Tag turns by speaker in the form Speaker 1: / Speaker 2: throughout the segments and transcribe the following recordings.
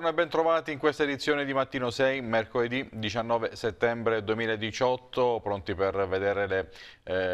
Speaker 1: Buongiorno e bentrovati in questa edizione di Mattino 6, mercoledì 19 settembre 2018, pronti per vedere le,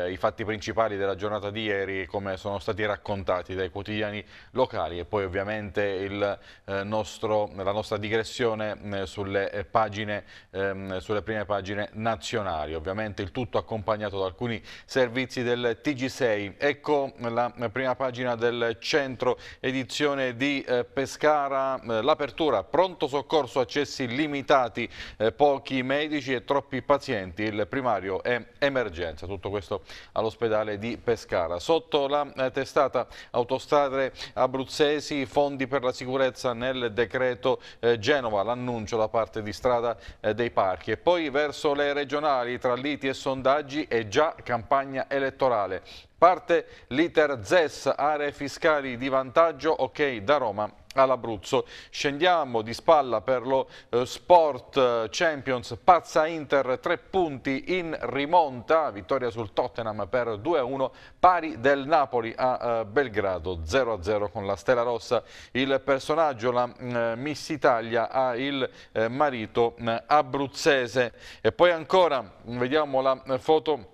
Speaker 1: eh, i fatti principali della giornata di ieri come sono stati raccontati dai quotidiani locali e poi ovviamente il, eh, nostro, la nostra digressione mm, eh, sulle, pagine, ehm, sulle prime pagine nazionali, ovviamente il tutto accompagnato da alcuni servizi del TG6. Ecco la prima pagina del centro edizione di eh, Pescara, eh, l'apertura Ancora pronto soccorso, accessi limitati, eh, pochi medici e troppi pazienti. Il primario è emergenza. Tutto questo all'ospedale di Pescara. Sotto la eh, testata autostrade abruzzesi, fondi per la sicurezza nel decreto eh, Genova, l'annuncio da parte di strada eh, dei parchi. E poi verso le regionali, tra liti e sondaggi è già campagna elettorale. Parte l'iter ZES, aree fiscali di vantaggio, ok, da Roma all'Abruzzo. Scendiamo di spalla per lo eh, Sport eh, Champions, pazza Inter, tre punti in rimonta, vittoria sul Tottenham per 2-1, pari del Napoli a eh, Belgrado, 0-0 con la Stella Rossa. Il personaggio, la Miss Italia, ha il marito abruzzese. E poi ancora, vediamo la foto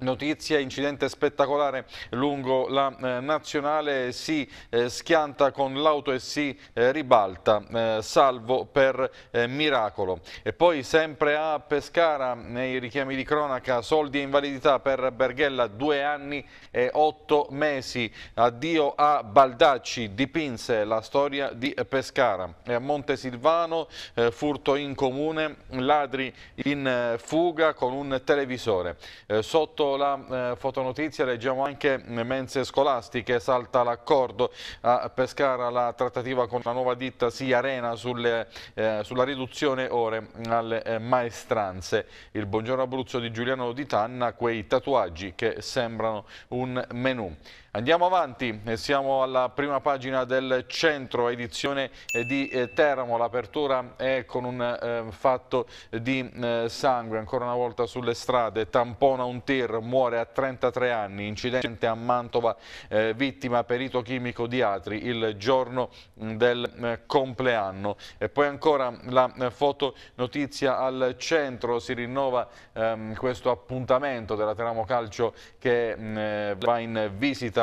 Speaker 1: Notizia, incidente spettacolare lungo la eh, nazionale, si eh, schianta con l'auto e si eh, ribalta, eh, salvo per eh, miracolo. E poi sempre a Pescara, nei richiami di cronaca, soldi e invalidità per Berghella, due anni e otto mesi. Addio a Baldacci, dipinse la storia di Pescara. E a Montesilvano, eh, furto in comune, ladri in fuga con un televisore. sotto la eh, fotonotizia leggiamo anche mm, mense scolastiche, salta l'accordo a Pescara la trattativa con la nuova ditta Si Arena sulle, eh, sulla riduzione ore alle eh, maestranze. Il buongiorno Abruzzo di Giuliano Di Tanna, quei tatuaggi che sembrano un menù. Andiamo avanti, eh, siamo alla prima pagina del centro edizione eh, di eh, Teramo, l'apertura è con un eh, fatto di eh, sangue ancora una volta sulle strade, tampona un tir, muore a 33 anni, incidente a Mantova, eh, vittima perito chimico di Atri il giorno mm, del compleanno. E poi ancora la eh, foto notizia al centro, si rinnova ehm, questo appuntamento della Teramo Calcio che mh, mm, va in visita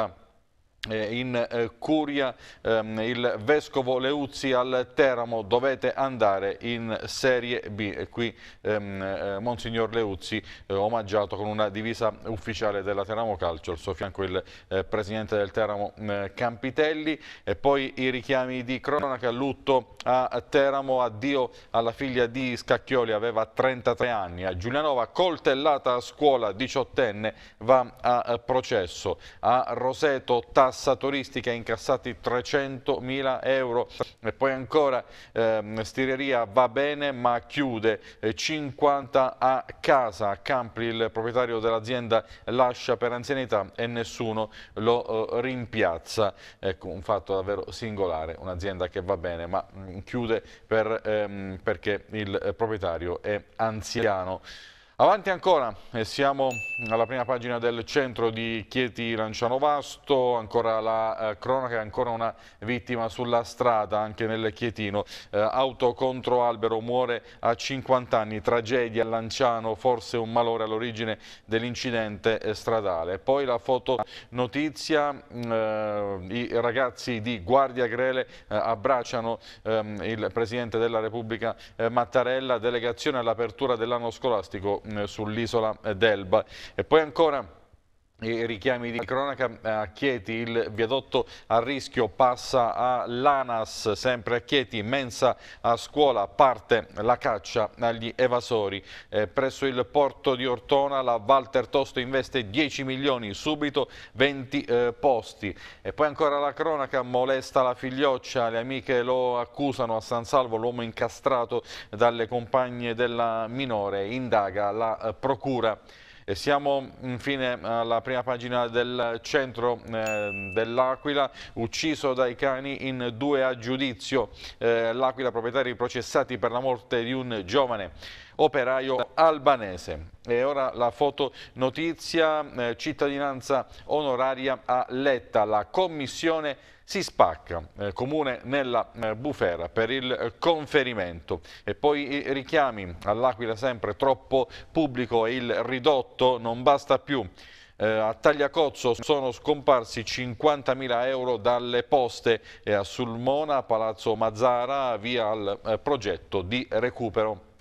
Speaker 1: eh, in eh, Curia ehm, il Vescovo Leuzzi al Teramo dovete andare in Serie B e qui ehm, eh, Monsignor Leuzzi omaggiato con una divisa ufficiale della Teramo Calcio al suo fianco il Presidente del Teramo mm, Campitelli e poi i richiami di cronaca lutto a Teramo addio alla figlia di Scacchioli aveva 33 anni a Giulianova coltellata a scuola 18enne va a processo a Roseto Tassi turistica incassati 300.000 euro e poi ancora ehm, Stireria va bene ma chiude 50 eh, a casa a Campri il proprietario dell'azienda lascia per anzianità e nessuno lo eh, rimpiazza ecco un fatto davvero singolare un'azienda che va bene ma mh, mm, chiude per, ehm, perché il eh, proprietario è anziano Avanti ancora, siamo alla prima pagina del centro di Chieti Lanciano Vasto, ancora la eh, cronaca, ancora una vittima sulla strada anche nel Chietino, eh, auto contro albero, muore a 50 anni, tragedia a Lanciano, forse un malore all'origine dell'incidente eh, stradale. Poi la foto notizia, mm, eh, i ragazzi di Guardia Grele eh, abbracciano ehm, il Presidente della Repubblica eh, Mattarella, delegazione all'apertura dell'anno scolastico eh, sull'isola d'Elba. E poi ancora i richiami di cronaca eh, a Chieti, il viadotto a rischio passa all'ANAS, sempre a Chieti, mensa a scuola, parte la caccia agli evasori. Eh, presso il porto di Ortona la Walter Tosto investe 10 milioni, subito 20 eh, posti. E poi ancora la cronaca molesta la figlioccia, le amiche lo accusano a San Salvo, l'uomo incastrato dalle compagne della minore, indaga la eh, procura. E siamo infine alla prima pagina del centro eh, dell'Aquila, ucciso dai cani in due a giudizio. Eh, L'Aquila proprietari processati per la morte di un giovane operaio albanese. E ora la fotonotizia eh, cittadinanza onoraria a Letta, la commissione si spacca, eh, comune nella eh, bufera per il eh, conferimento e poi i richiami all'Aquila sempre troppo pubblico e il ridotto non basta più. Eh, a Tagliacozzo sono scomparsi 50.000 euro dalle poste e a Sulmona, Palazzo Mazzara, via al eh, progetto di recupero.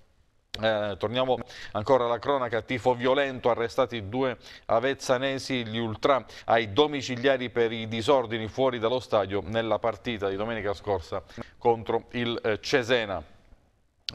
Speaker 1: Eh, torniamo ancora alla cronaca, tifo violento, arrestati due avezzanesi, gli ultra ai domiciliari per i disordini fuori dallo stadio nella partita di domenica scorsa contro il eh, Cesena.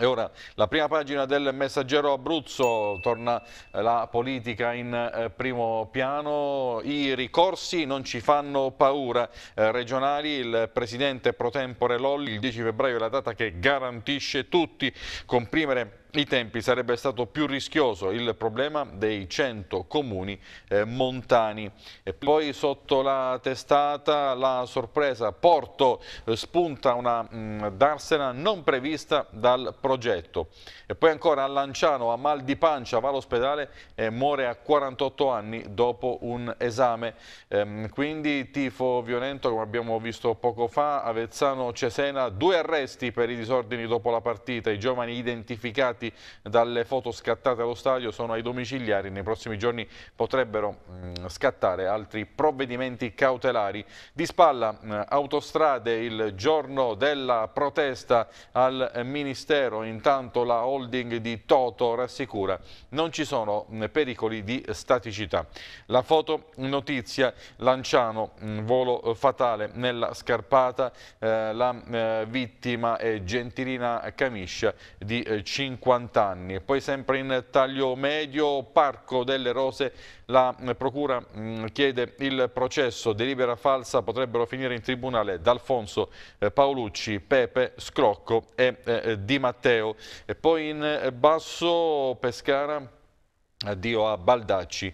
Speaker 1: E ora la prima pagina del messaggero Abruzzo, torna eh, la politica in eh, primo piano, i ricorsi non ci fanno paura, eh, regionali, il presidente pro tempore Lolli il 10 febbraio è la data che garantisce tutti comprimere i tempi sarebbe stato più rischioso il problema dei 100 comuni eh, montani. E poi sotto la testata la sorpresa Porto eh, spunta una mm, darsena non prevista dal progetto. E poi ancora a Lanciano a mal di pancia va all'ospedale e eh, muore a 48 anni dopo un esame. Ehm, quindi tifo violento come abbiamo visto poco fa, Avezzano Cesena, due arresti per i disordini dopo la partita, i giovani identificati migranti dalle foto scattate allo stadio sono ai domiciliari. Nei prossimi giorni potrebbero mm, scattare altri provvedimenti cautelari. Di spalla mm, autostrade il giorno della protesta al Ministero. Intanto la holding di Toto rassicura non ci sono mm, pericoli di staticità. La foto notizia Lanciano, volo fatale nella scarpata, eh, la eh, vittima è Gentilina Camiscia di 50 eh, 50 anni. poi sempre in taglio medio, Parco delle Rose, la eh, procura mm, chiede il processo, delibera falsa, potrebbero finire in tribunale D'Alfonso, eh, Paolucci, Pepe, Scrocco e eh, Di Matteo. E poi in basso Pescara, addio a Baldacci,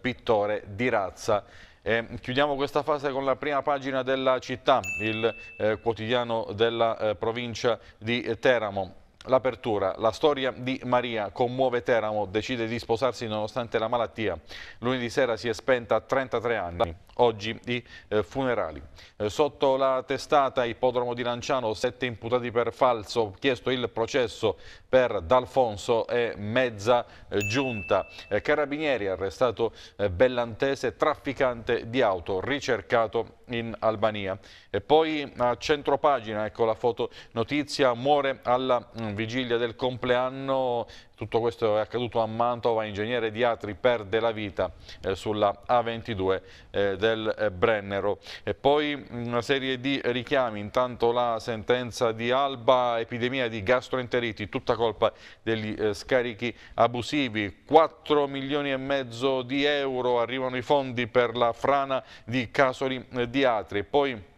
Speaker 1: pittore di razza. E chiudiamo questa fase con la prima pagina della città, il eh, quotidiano della eh, provincia di Teramo. L'apertura, la storia di Maria commuove Teramo, decide di sposarsi nonostante la malattia. Lunedì sera si è spenta a 33 anni oggi i eh, funerali. Eh, sotto la testata ipodromo di Lanciano, sette imputati per falso, chiesto il processo per D'Alfonso e mezza eh, giunta. Eh, carabinieri arrestato eh, Bellantese, trafficante di auto, ricercato in Albania. E poi a centropagina, ecco la foto notizia, muore alla mh, mm, vigilia del compleanno tutto questo è accaduto a Mantova, ingegnere di Atri perde la vita eh, sulla A22 eh, del eh, Brennero. E poi una serie di richiami, intanto la sentenza di Alba, epidemia di gastroenteriti, tutta colpa degli eh, scarichi abusivi, 4 milioni e mezzo di euro arrivano i fondi per la frana di Casoli eh, di Atri. Poi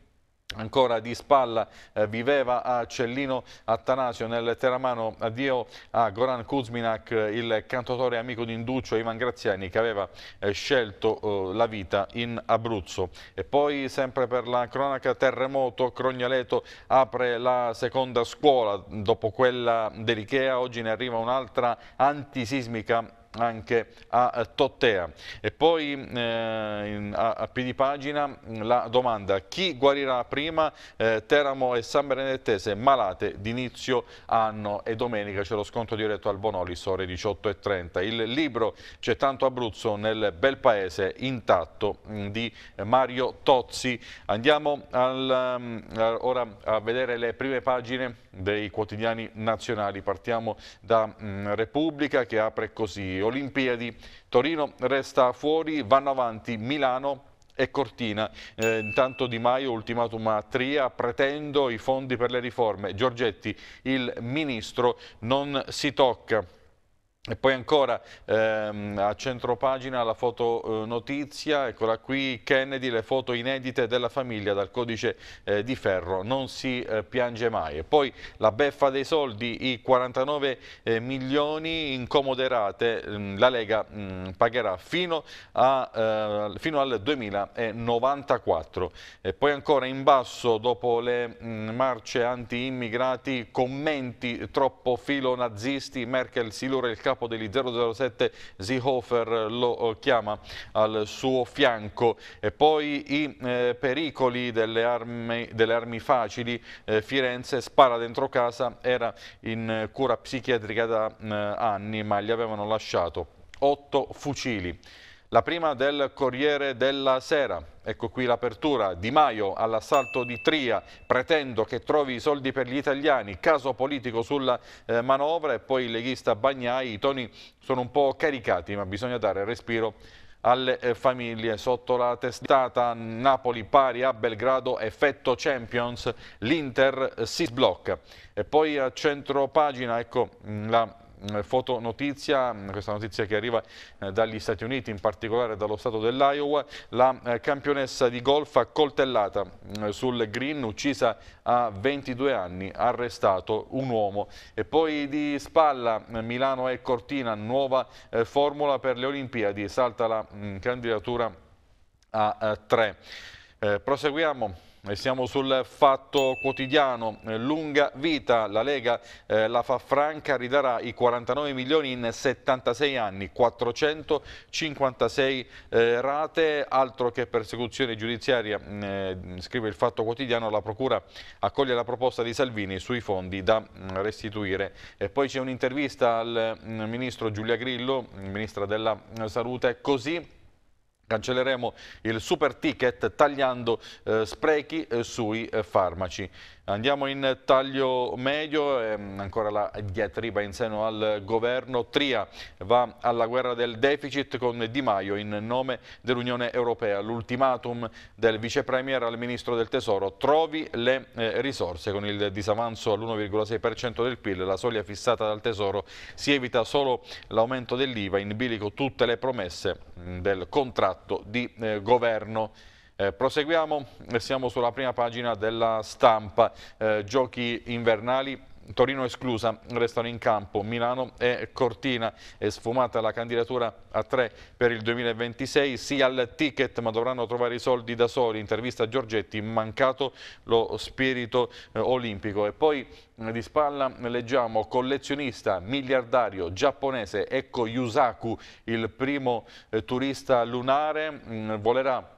Speaker 1: ancora di spalla eh, viveva a Cellino Attanasio nel Teramano addio a Goran Kuzminak il cantatore amico di Induccio Ivan Graziani che aveva eh, scelto eh, la vita in Abruzzo e poi sempre per la cronaca terremoto Crognaleto apre la seconda scuola dopo quella dell'Ikea oggi ne arriva un'altra antisismica anche a eh, Tottea. E poi eh, a, a piedi pagina mm, la domanda, chi guarirà prima eh, Teramo e San Benedettese malate d'inizio anno e domenica c'è lo sconto diretto al Bonolis ore 18.30. Il libro C'è tanto Abruzzo nel bel paese intatto mm, di Mario Tozzi. Andiamo al, mm, ora a vedere le prime pagine dei quotidiani nazionali. Partiamo da mm, Repubblica che apre così. Olimpiadi, Torino resta fuori, vanno avanti Milano e Cortina. Eh, intanto Di Maio, ultimatum a Tria, pretendo i fondi per le riforme. Giorgetti, il ministro, non si tocca. E poi ancora ehm, a centro pagina la foto eh, notizia, eccola qui Kennedy, le foto inedite della famiglia dal codice eh, di ferro, non si eh, piange mai. E poi la beffa dei soldi, i 49 eh, milioni incomoderate, mm, la Lega mh, mm, pagherà fino, a, eh, fino, al 2094. E poi ancora in basso, dopo le mh, mm, marce anti-immigrati, commenti troppo filo nazisti, Merkel si lura il capo capo degli 007 Seehofer lo eh, chiama al suo fianco. E poi i eh, pericoli delle armi, delle armi facili, eh, Firenze spara dentro casa, era in eh, cura psichiatrica da eh, anni ma gli avevano lasciato otto fucili. La prima del Corriere della Sera, ecco qui l'apertura, Di Maio all'assalto di Tria, pretendo che trovi i soldi per gli italiani, caso politico sulla eh, manovra e poi il leghista Bagnai, i toni sono un po' caricati ma bisogna dare respiro alle eh, famiglie. Sotto la testata Napoli pari a Belgrado, effetto Champions, l'Inter eh, si sblocca. E poi a centro pagina, ecco mm, la Mm, fotonotizia, mm, questa notizia che arriva eh, dagli Stati Uniti, in particolare dallo stato dell'Iowa, la eh, campionessa di golf accoltellata mm, sul green, uccisa a 22 anni, arrestato un uomo. E poi di spalla eh, Milano e Cortina, nuova formula per le Olimpiadi, salta la candidatura a 3. proseguiamo e siamo sul fatto quotidiano, eh, lunga vita, la Lega eh, la fa franca, ridarà i 49 milioni in 76 anni, 456 eh, rate, altro che persecuzione giudiziaria, mm, eh, scrive il fatto quotidiano, la Procura accoglie la proposta di Salvini sui fondi da mm, restituire. E poi c'è un'intervista al mm, Ministro Giulia Grillo, Ministra della Salute, così Cancelleremo il super ticket tagliando eh, sprechi eh, sui eh, farmaci. Andiamo in taglio medio, ehm, ancora la diatriba in seno al governo. Tria va alla guerra del deficit con Di Maio in nome dell'Unione Europea. L'ultimatum del vicepremier al ministro del Tesoro. Trovi le eh, risorse. Con il disavanzo all'1,6% del PIL, la soglia fissata dal Tesoro, si evita solo l'aumento dell'IVA. In bilico tutte le promesse mm, del contratto di eh, governo. Eh, proseguiamo, eh, siamo sulla prima pagina della stampa, eh, giochi invernali. Torino esclusa, restano in campo Milano e Cortina, è sfumata la candidatura a 3 per il 2026, sì al ticket ma dovranno trovare i soldi da soli, intervista Giorgetti, mancato lo spirito eh, olimpico e poi eh, di spalla leggiamo collezionista, miliardario giapponese, ecco Yusaku, il primo eh, turista lunare, mh, mm, volerà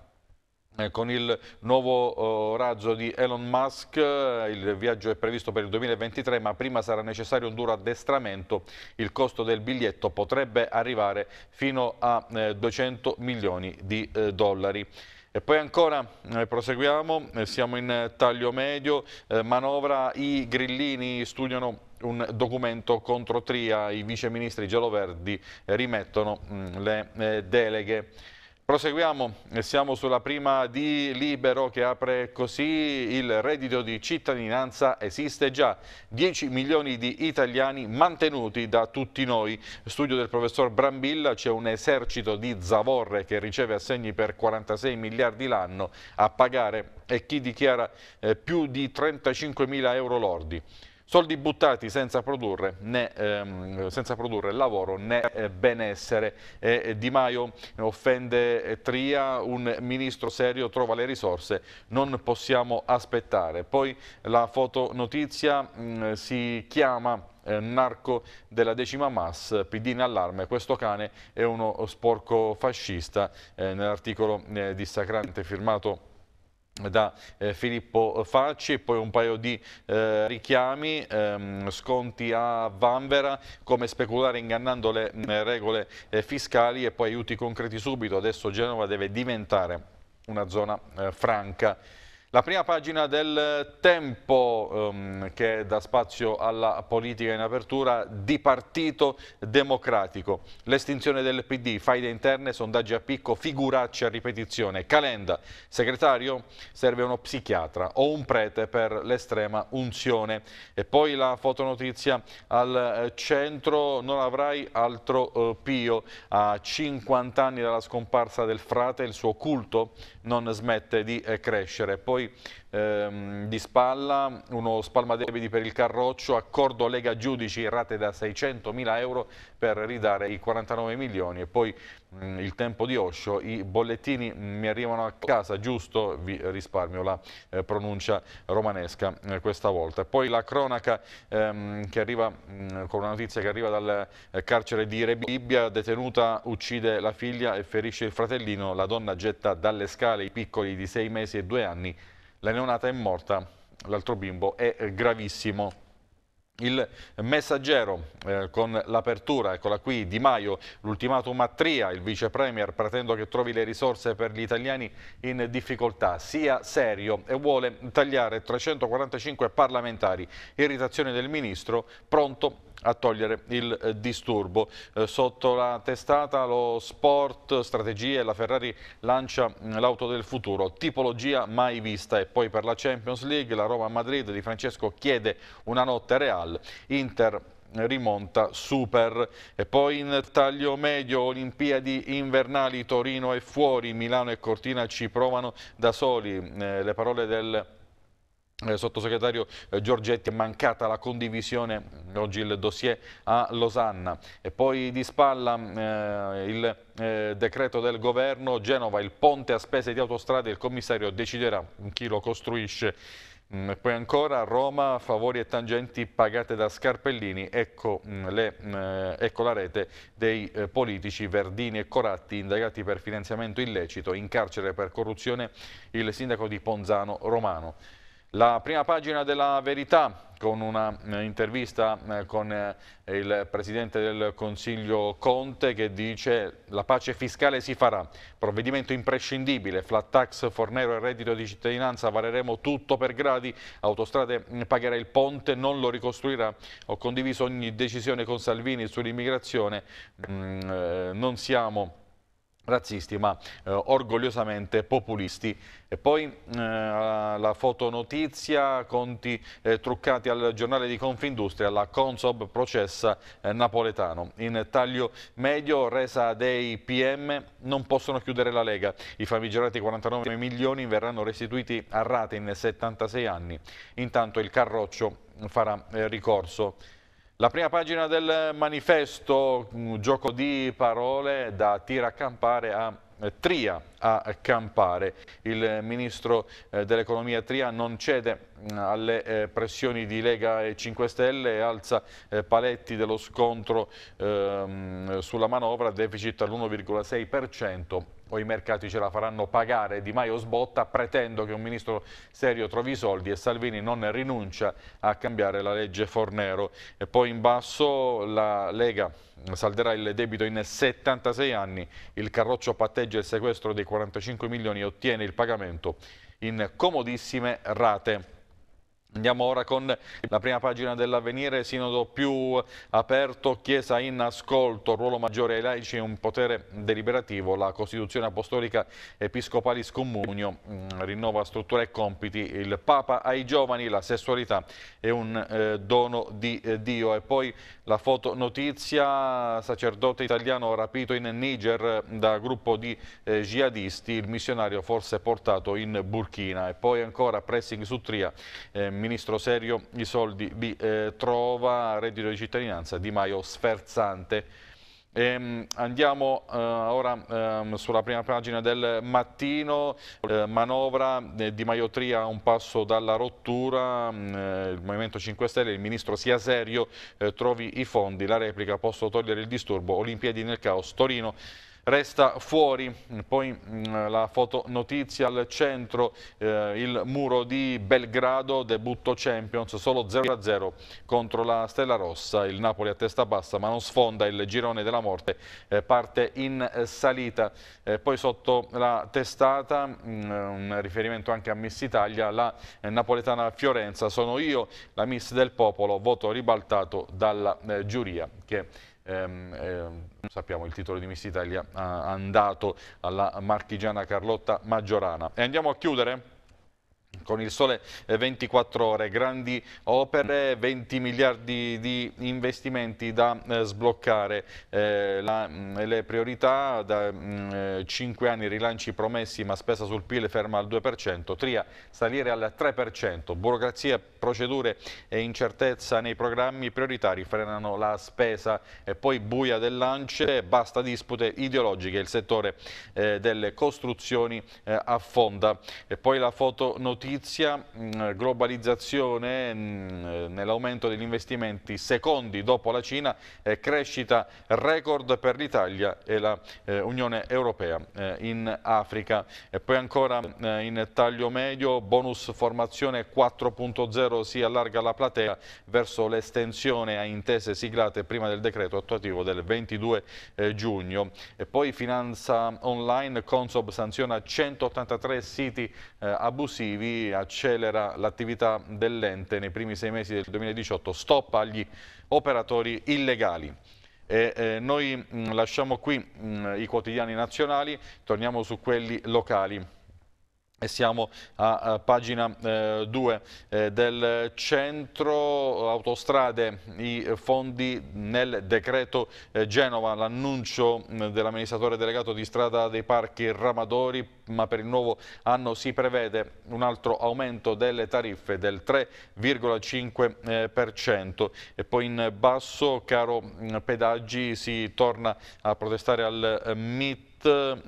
Speaker 1: eh, con il nuovo eh, razzo di Elon Musk eh, il viaggio è previsto per il 2023 ma prima sarà necessario un duro addestramento il costo del biglietto potrebbe arrivare fino a 200 milioni di dollari e poi ancora eh, proseguiamo, eh, siamo in taglio medio, eh, manovra, i grillini studiano un documento contro Tria, i viceministri geloverdi rimettono mh, mm, le deleghe. Proseguiamo, siamo sulla prima di Libero che apre così il reddito di cittadinanza esiste già, 10 milioni di italiani mantenuti da tutti noi. Studio del professor Brambilla, c'è un esercito di zavorre che riceve assegni per 46 miliardi l'anno a pagare e chi dichiara eh, più di 35 mila euro lordi. Soldi buttati senza produrre, né, ehm, senza produrre lavoro né eh, benessere. Eh, eh di Maio offende eh, Tria, un ministro serio trova le risorse, non possiamo aspettare. Poi la fotonotizia mh, mm, si chiama eh, narco della decima mass, PD in allarme, questo cane è uno sporco fascista, eh, nell'articolo eh, dissacrante firmato da eh, Filippo Facci poi un paio di eh, richiami, ehm, sconti a Vanvera, come speculare ingannando le mh, mm, regole eh, fiscali e poi aiuti concreti subito, adesso Genova deve diventare una zona eh, franca. La prima pagina del tempo um, che dà spazio alla politica in apertura di partito democratico. L'estinzione del PD, faide interne, sondaggi a picco, figuracce a ripetizione. Calenda, segretario, serve uno psichiatra o un prete per l'estrema unzione. E poi la fotonotizia al eh, centro, non avrai altro eh, pio. A 50 anni dalla scomparsa del frate il suo culto non smette di eh, crescere. Poi hoy ehm, di spalla, uno spalmaderby per il Carroccio, accordo Lega Giudici, rate da 600 mila euro per ridare i 49 milioni e poi mh, mm, il tempo di Osho, i bollettini mm, mi arrivano a casa, giusto? Vi risparmio la eh, pronuncia romanesca eh, questa volta. Poi la cronaca ehm, che arriva mh, mm, con una notizia che arriva dal eh, carcere di Rebibbia, detenuta uccide la figlia e ferisce il fratellino, la donna getta dalle scale i piccoli di 6 mesi e 2 anni la neonata è morta, l'altro bimbo è eh, gravissimo. Il messaggero eh, con l'apertura, eccola qui, Di Maio, l'ultimatum a Tria, il vice premier pretendo che trovi le risorse per gli italiani in difficoltà, sia serio e vuole tagliare 345 parlamentari. Irritazione del ministro, pronto a togliere il eh, disturbo. Eh, sotto la testata lo sport, strategie, la Ferrari lancia mm, l'auto del futuro, tipologia mai vista e poi per la Champions League la Roma-Madrid di Francesco chiede una notte Real, Inter eh, rimonta super e poi in taglio medio Olimpiadi invernali Torino è fuori Milano e Cortina ci provano da soli eh, le parole del eh, sottosegretario eh, Giorgetti, è mancata la condivisione, mm, oggi il dossier a Losanna e poi di spalla mm, eh, il eh, decreto del governo Genova, il ponte a spese di autostrade, il commissario deciderà chi lo costruisce. Mm, poi ancora Roma, favori e tangenti pagate da Scarpellini, ecco, mm, le, mm, ecco la rete dei politici Verdini e Coratti indagati per finanziamento illecito, in carcere per corruzione il sindaco di Ponzano Romano. La prima pagina della verità con un'intervista eh, eh, con eh, il Presidente del Consiglio Conte che dice la pace fiscale si farà, provvedimento imprescindibile, flat tax, fornero e reddito di cittadinanza, valeremo tutto per gradi, autostrade mm, pagherà il ponte, non lo ricostruirà, ho condiviso ogni decisione con Salvini sull'immigrazione, mm, non siamo razzisti ma eh, orgogliosamente populisti. E poi eh, la fotonotizia, conti eh, truccati al giornale di Confindustria, la Consob processa eh, Napoletano. In taglio medio, resa dei PM, non possono chiudere la Lega. I famigerati 49 milioni verranno restituiti a rate in 76 anni. Intanto il Carroccio farà eh, ricorso. La prima pagina del manifesto, un gioco di parole da tira a campare a eh, Tria a campare. Il ministro eh, dell'economia Tria non cede mm, alle eh, pressioni di Lega e 5 Stelle e alza paletti dello scontro ehm, sulla manovra, deficit all'1,6% o i mercati ce la faranno pagare. Di Maio sbotta, pretendo che un ministro serio trovi i soldi e Salvini non rinuncia a cambiare la legge Fornero. E poi in basso la Lega salderà il debito in 76 anni, il carroccio patteggia il sequestro dei 45 milioni e ottiene il pagamento in comodissime rate. Andiamo ora con la prima pagina dell'avvenire, sinodo più aperto, Chiesa in ascolto, ruolo maggiore ai laici, e un potere deliberativo, la Costituzione Apostolica Episcopalis Communio mm, rinnova struttura e compiti, il Papa ai giovani, la sessualità è un eh, dono di eh, Dio. E poi la fotonotizia, sacerdote italiano rapito in Niger eh, da gruppo di eh, jihadisti, il missionario forse portato in Burkina. E poi ancora pressing su Tria. Eh, ministro Serio i soldi li eh, trova, reddito di cittadinanza, Di Maio sferzante. E ehm, andiamo eh, ora eh, sulla prima pagina del mattino, eh, manovra eh, di Maiotria a un passo dalla rottura, mm, eh, il Movimento 5 Stelle, il ministro sia serio, eh, trovi i fondi, la replica, posso togliere il disturbo, Olimpiadi nel caos, Torino resta fuori. Poi mm, la fotonotizia al centro, eh, il muro di Belgrado, debutto Champions, solo 0-0 contro la Stella Rossa, il Napoli a testa bassa ma non sfonda il girone della morte, eh, parte in salita. Eh, poi sotto la testata, mh, mm, un riferimento anche a Miss Italia, la napoletana Fiorenza, sono io la Miss del Popolo, voto ribaltato dalla eh, giuria che ehm, ehm, sappiamo il titolo di Miss Italia, ah, andato alla marchigiana Carlotta Maggiorana. E andiamo a chiudere con il sole 24 eh, ore, grandi opere, 20 miliardi di investimenti da eh, sbloccare, eh, la, mm, le priorità da mh, mm, eh, 5 anni rilanci promessi ma spesa sul PIL ferma al 2%, Tria salire al 3%, burocrazia, procedure e incertezza nei programmi prioritari frenano la spesa e poi buia del lance, basta dispute ideologiche, il settore eh, delle costruzioni eh, affonda e poi la foto notizia notizia, mm, globalizzazione mm, eh, nell'aumento degli investimenti secondi dopo la Cina, eh, crescita record per l'Italia e la eh, Unione Europea in Africa. E poi ancora in taglio medio, bonus formazione 4.0 si allarga la platea verso l'estensione a intese siglate prima del decreto attuativo del 22 giugno. E poi finanza online, Consob sanziona 183 siti abusivi accelera l'attività dell'ente nei primi sei mesi del 2018, stop agli operatori illegali. E, eh, noi mh, mm, lasciamo qui mh, mm, i quotidiani nazionali, torniamo su quelli locali. E siamo a, a pagina 2 eh, eh, del centro autostrade, i fondi nel decreto eh, Genova, l'annuncio mm, dell'amministratore delegato di strada dei parchi Ramadori ma per il nuovo anno si prevede un altro aumento delle tariffe del 3,5%. Eh, e poi in basso, caro mm, Pedaggi, si torna a protestare al eh, MIT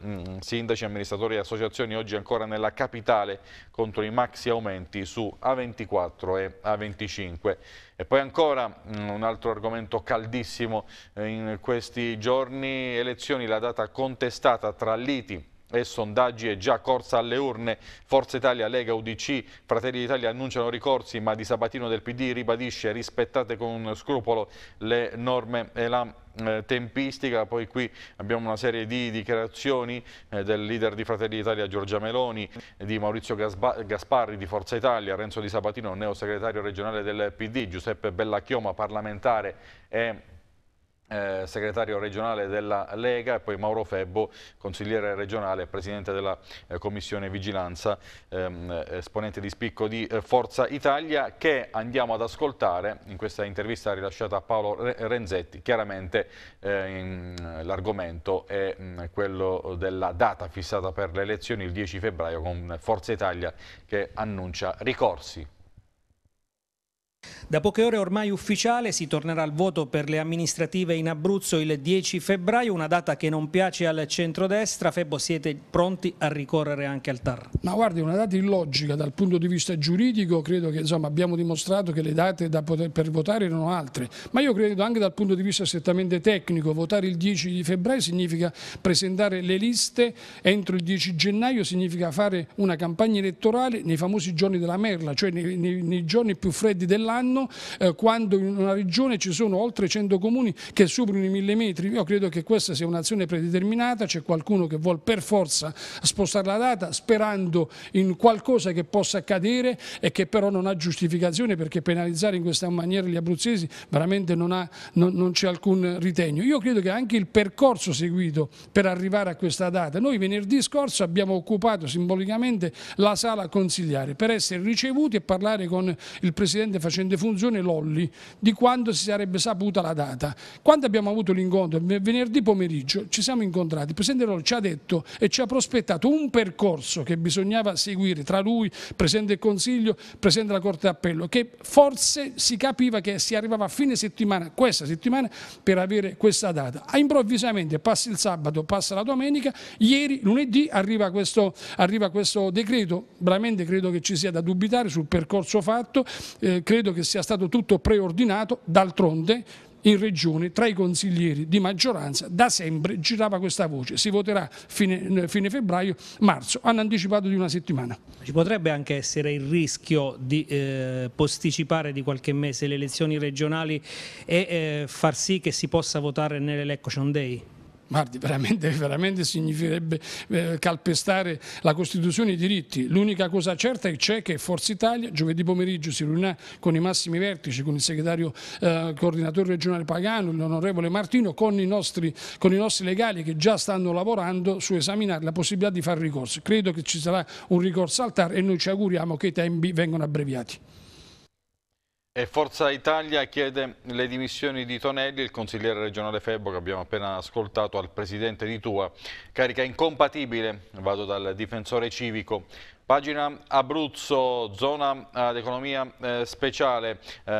Speaker 1: mm, sindaci, amministratori e associazioni oggi ancora nella capitale contro i maxi aumenti su A24 e A25. E poi ancora mm, un altro argomento caldissimo eh, in questi giorni, elezioni, la data contestata tra liti e sondaggi è già corsa alle urne. Forza Italia, Lega, UDC, Fratelli d'Italia annunciano ricorsi, ma Di Sabatino del PD ribadisce rispettate con scrupolo le norme e la eh, tempistica, poi qui abbiamo una serie di dichiarazioni eh, del leader di Fratelli d'Italia Giorgia Meloni, di Maurizio Gasba Gasparri di Forza Italia, Renzo Di Sabatino, neo segretario regionale del PD, Giuseppe Bellacchioma, parlamentare e eh, segretario regionale della Lega e poi Mauro Febbo, consigliere regionale e presidente della eh, Commissione Vigilanza, ehm, eh, esponente di spicco di eh, Forza Italia, che andiamo ad ascoltare in questa intervista rilasciata a Paolo Renzetti. Chiaramente eh, l'argomento è mh, mm, quello della data fissata per le elezioni il 10 febbraio con Forza Italia che annuncia ricorsi
Speaker 2: da poche ore ormai ufficiale si tornerà al voto per le amministrative in Abruzzo il 10 febbraio, una data che non piace al centrodestra. Febbo, siete pronti a ricorrere anche al TAR?
Speaker 3: Ma guardi, una data illogica dal punto di vista giuridico, credo che insomma, abbiamo dimostrato che le date poter, per votare erano altre, ma io credo anche dal punto di vista strettamente tecnico, votare il 10 febbraio significa presentare le liste entro il 10 gennaio, significa fare una campagna elettorale nei famosi giorni della merla, cioè nei, nei, nei giorni più freddi dell'anno all'anno, eh, quando in una regione ci sono oltre 100 comuni che superano i 1000 metri. Io credo che questa sia un'azione predeterminata, c'è qualcuno che vuole per forza spostare la data sperando in qualcosa che possa accadere e che però non ha giustificazione perché penalizzare in questa maniera gli abruzzesi veramente non, ha, non, non c'è alcun ritegno. Io credo che anche il percorso seguito per arrivare a questa data, noi venerdì scorso abbiamo occupato simbolicamente la sala consigliare per essere ricevuti e parlare con il Presidente facendo in defunzione Lolli di quando si sarebbe saputa la data. Quando abbiamo avuto l'incontro, venerdì pomeriggio, ci siamo incontrati, il Presidente Lolli ci ha detto e ci ha prospettato un percorso che bisognava seguire tra lui, Presidente del Consiglio, Presidente della Corte d'Appello, che forse si capiva che si arrivava a fine settimana, questa settimana, per avere questa data. Improvvisamente passa il sabato, passa la domenica, ieri lunedì arriva questo, arriva questo decreto, veramente credo che ci sia da dubitare sul percorso fatto, eh, credo credo che sia stato tutto preordinato, d'altronde in regione tra i consiglieri di maggioranza da sempre girava questa voce, si voterà fine, fine, febbraio, marzo, hanno anticipato di una settimana.
Speaker 2: Ci potrebbe anche essere il rischio di eh, posticipare di qualche mese le elezioni regionali e eh, far sì che si possa
Speaker 3: votare nell'election day? Guardi, veramente, veramente significherebbe eh, calpestare la Costituzione e i diritti. L'unica cosa certa è c'è che Forza Italia giovedì pomeriggio si riunirà con i massimi vertici, con il segretario eh, coordinatore regionale Pagano, l'onorevole Martino, con i, nostri, con i, nostri, legali che già stanno lavorando su esaminare la possibilità di fare ricorso. Credo che ci sarà un ricorso al TAR e noi ci auguriamo che i tempi vengano abbreviati.
Speaker 1: E Forza Italia chiede le dimissioni di Tonelli, il consigliere regionale Febbo che abbiamo appena ascoltato al presidente di Tua, carica incompatibile, vado dal difensore civico, Pagina Abruzzo, zona ad eh, economia eh, speciale, eh,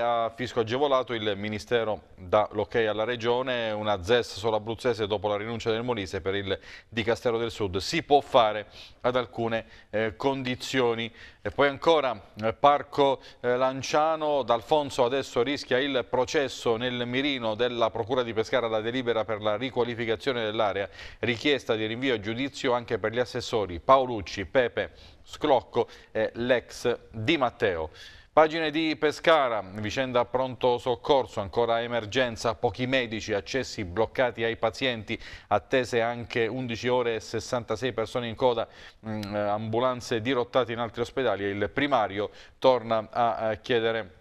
Speaker 1: a fisco agevolato, il Ministero dà l'ok ok alla Regione, una ZES solo abruzzese dopo la rinuncia del Molise per il Dicastero del Sud, si può fare ad alcune eh, condizioni. E poi ancora eh, Parco Lanciano, D'Alfonso adesso rischia il processo nel mirino della Procura di Pescara la delibera per la riqualificazione dell'area, richiesta di rinvio a giudizio anche per gli assessori Paolucci, Pepe, Pepe, Sclocco e l'ex Di Matteo. Pagine di Pescara, vicenda pronto soccorso, ancora emergenza, pochi medici, accessi bloccati ai pazienti, attese anche 11 ore e 66 persone in coda, mm, eh, ambulanze dirottate in altri ospedali e il primario torna a eh, chiedere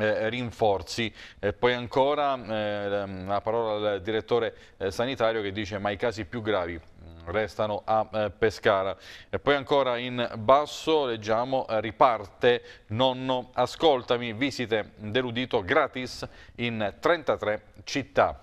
Speaker 1: eh, rinforzi. E eh, poi ancora eh, la parola al direttore eh, sanitario che dice ma i casi più gravi mm, restano a eh, Pescara. E poi ancora in basso leggiamo riparte nonno ascoltami, visite dell'udito gratis in 33 città.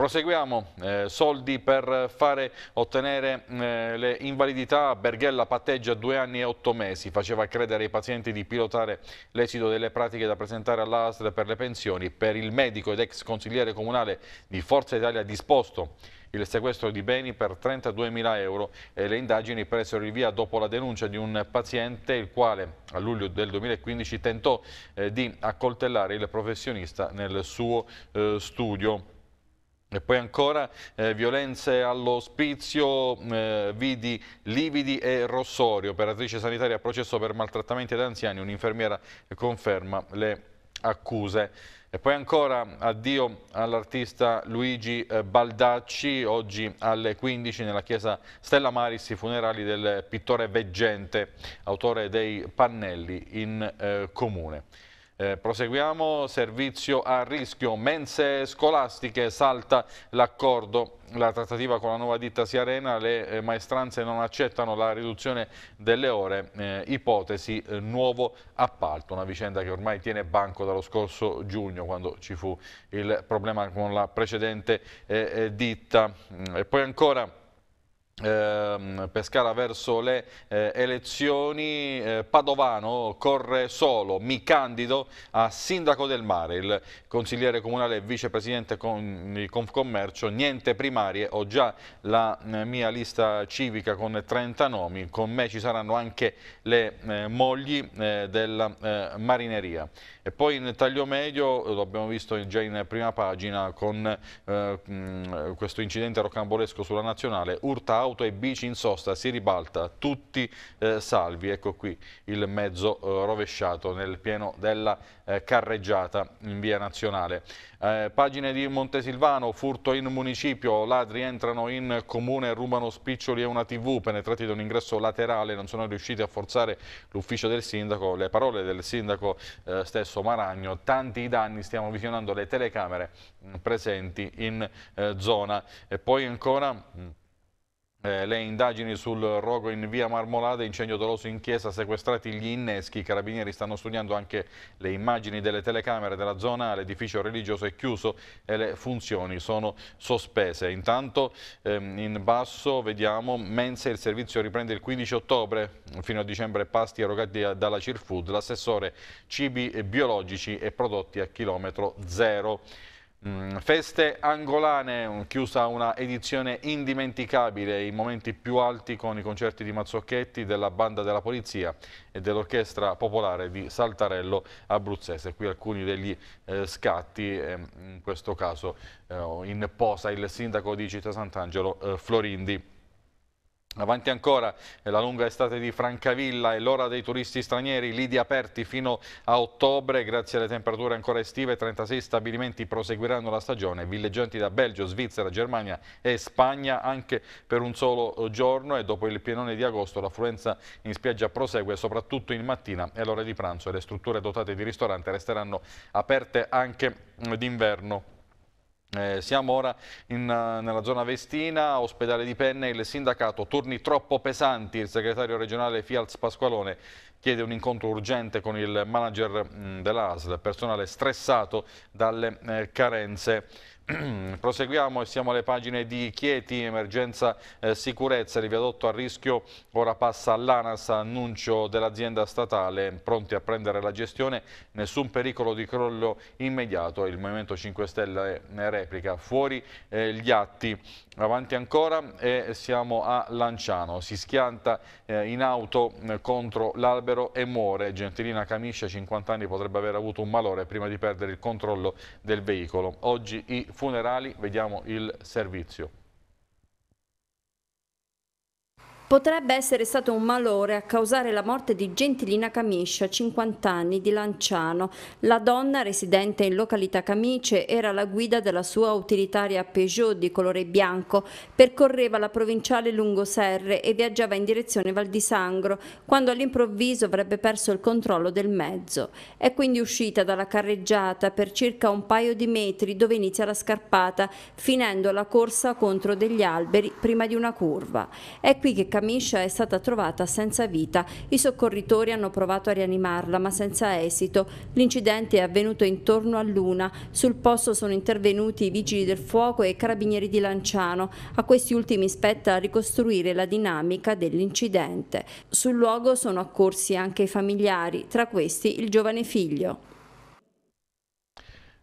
Speaker 1: Proseguiamo, eh, soldi per fare ottenere eh, le invalidità, Berghella patteggia due anni e otto mesi, faceva credere ai pazienti di pilotare l'esito delle pratiche da presentare all'ASL per le pensioni, per il medico ed ex consigliere comunale di Forza Italia disposto il sequestro di beni per 32 mila euro e le indagini presero il via dopo la denuncia di un paziente il quale a luglio del 2015 tentò eh, di accoltellare il professionista nel suo eh, studio. E poi ancora eh, violenze all'ospizio, eh, vidi lividi e rossori, Operatrice sanitaria a processo per maltrattamenti ad anziani, un'infermiera conferma le accuse. E poi ancora addio all'artista Luigi eh, Baldacci, oggi alle 15 nella chiesa Stella Maris i funerali del pittore Veggente, autore dei pannelli in eh, comune. Eh, proseguiamo, servizio a rischio, mense scolastiche, salta l'accordo la trattativa con la nuova ditta si arena, le eh, maestranze non accettano la riduzione delle ore, eh, ipotesi eh, nuovo appalto, una vicenda che ormai tiene banco dallo scorso giugno quando ci fu il problema con la precedente eh, eh ditta. Mm, e poi ancora eh, Pescara verso le eh, elezioni, eh, Padovano corre solo, mi candido a sindaco del mare, il consigliere comunale e vicepresidente con, di Confcommercio, niente primarie, ho già la eh, mia lista civica con 30 nomi, con me ci saranno anche le eh, mogli eh, della marineria. E poi in taglio medio, l'abbiamo visto già in prima pagina, con mh, questo incidente rocambolesco sulla nazionale, Urtau auto e bici in sosta, si ribalta, tutti eh, salvi. Ecco qui il mezzo eh, rovesciato nel pieno della eh, carreggiata in via nazionale. Eh, pagine di Montesilvano, furto in municipio, ladri entrano in comune, rubano spiccioli e una tv, penetrati da un ingresso laterale, non sono riusciti a forzare l'ufficio del sindaco. Le parole del sindaco eh, stesso Maragno, tanti i danni, stiamo visionando le telecamere mm, presenti in eh, zona. E poi ancora... Mm, eh, le indagini sul rogo in via Marmolada, incendio doloso in chiesa, sequestrati gli inneschi. I carabinieri stanno studiando anche le immagini delle telecamere della zona. L'edificio religioso è chiuso e le funzioni sono sospese. Intanto ehm, in basso vediamo mense, il servizio riprende il 15 ottobre. Fino a dicembre pasti erogati dalla Cirfood, l'assessore cibi biologici e prodotti a chilometro zero. Mm, feste angolane, mm, chiusa una edizione indimenticabile, i momenti più alti con i concerti di Mazzocchetti, della banda della polizia e dell'orchestra popolare di Saltarello Abruzzese. Qui alcuni degli eh, scatti, eh, in questo caso eh, in posa il sindaco di Città Sant'Angelo eh, Florindi. Avanti ancora la lunga estate di Francavilla e l'ora dei turisti stranieri, lidi aperti fino a ottobre, grazie alle temperature ancora estive, 36 stabilimenti proseguiranno la stagione, villeggianti da Belgio, Svizzera, Germania e Spagna anche per un solo giorno e dopo il pienone di agosto l'affluenza in spiaggia prosegue soprattutto in mattina e all'ora di pranzo e le strutture dotate di ristorante resteranno aperte anche d'inverno. Eh, siamo ora in, eh, nella zona Vestina, ospedale di Penne, il sindacato turni troppo pesanti, il segretario regionale Fialz Pasqualone chiede un incontro urgente con il manager mm, dell'ASL, personale stressato dalle eh, carenze Proseguiamo e siamo alle pagine di Chieti, emergenza eh, sicurezza, riviadotto a rischio, ora passa all'ANAS, annuncio dell'azienda statale, pronti a prendere la gestione, nessun pericolo di crollo immediato, il Movimento 5 Stelle replica, fuori eh, gli atti, avanti ancora e siamo a Lanciano, si schianta eh, in auto eh, contro l'albero e muore, Gentilina Camiscia, 50 anni, potrebbe aver avuto un malore prima di perdere il controllo del veicolo. Oggi i funerali, vediamo il servizio.
Speaker 4: Potrebbe essere stato un malore a causare la morte di Gentilina Camiscia, 50 anni, di Lanciano. La donna, residente in località Camice, era la guida della sua utilitaria Peugeot di colore bianco, percorreva la provinciale Lungoserre e viaggiava in direzione Val di Sangro, quando all'improvviso avrebbe perso il controllo del mezzo. È quindi uscita dalla carreggiata per circa un paio di metri dove inizia la scarpata, finendo la corsa contro degli alberi prima di una curva. È qui che Camiscia è stata trovata senza vita. I soccorritori hanno provato a rianimarla ma senza esito. L'incidente è avvenuto intorno a luna. Sul posto sono intervenuti i vigili del fuoco e i carabinieri di Lanciano. A questi ultimi spetta ricostruire la dinamica dell'incidente. Sul luogo sono accorsi anche i familiari, tra questi il giovane figlio.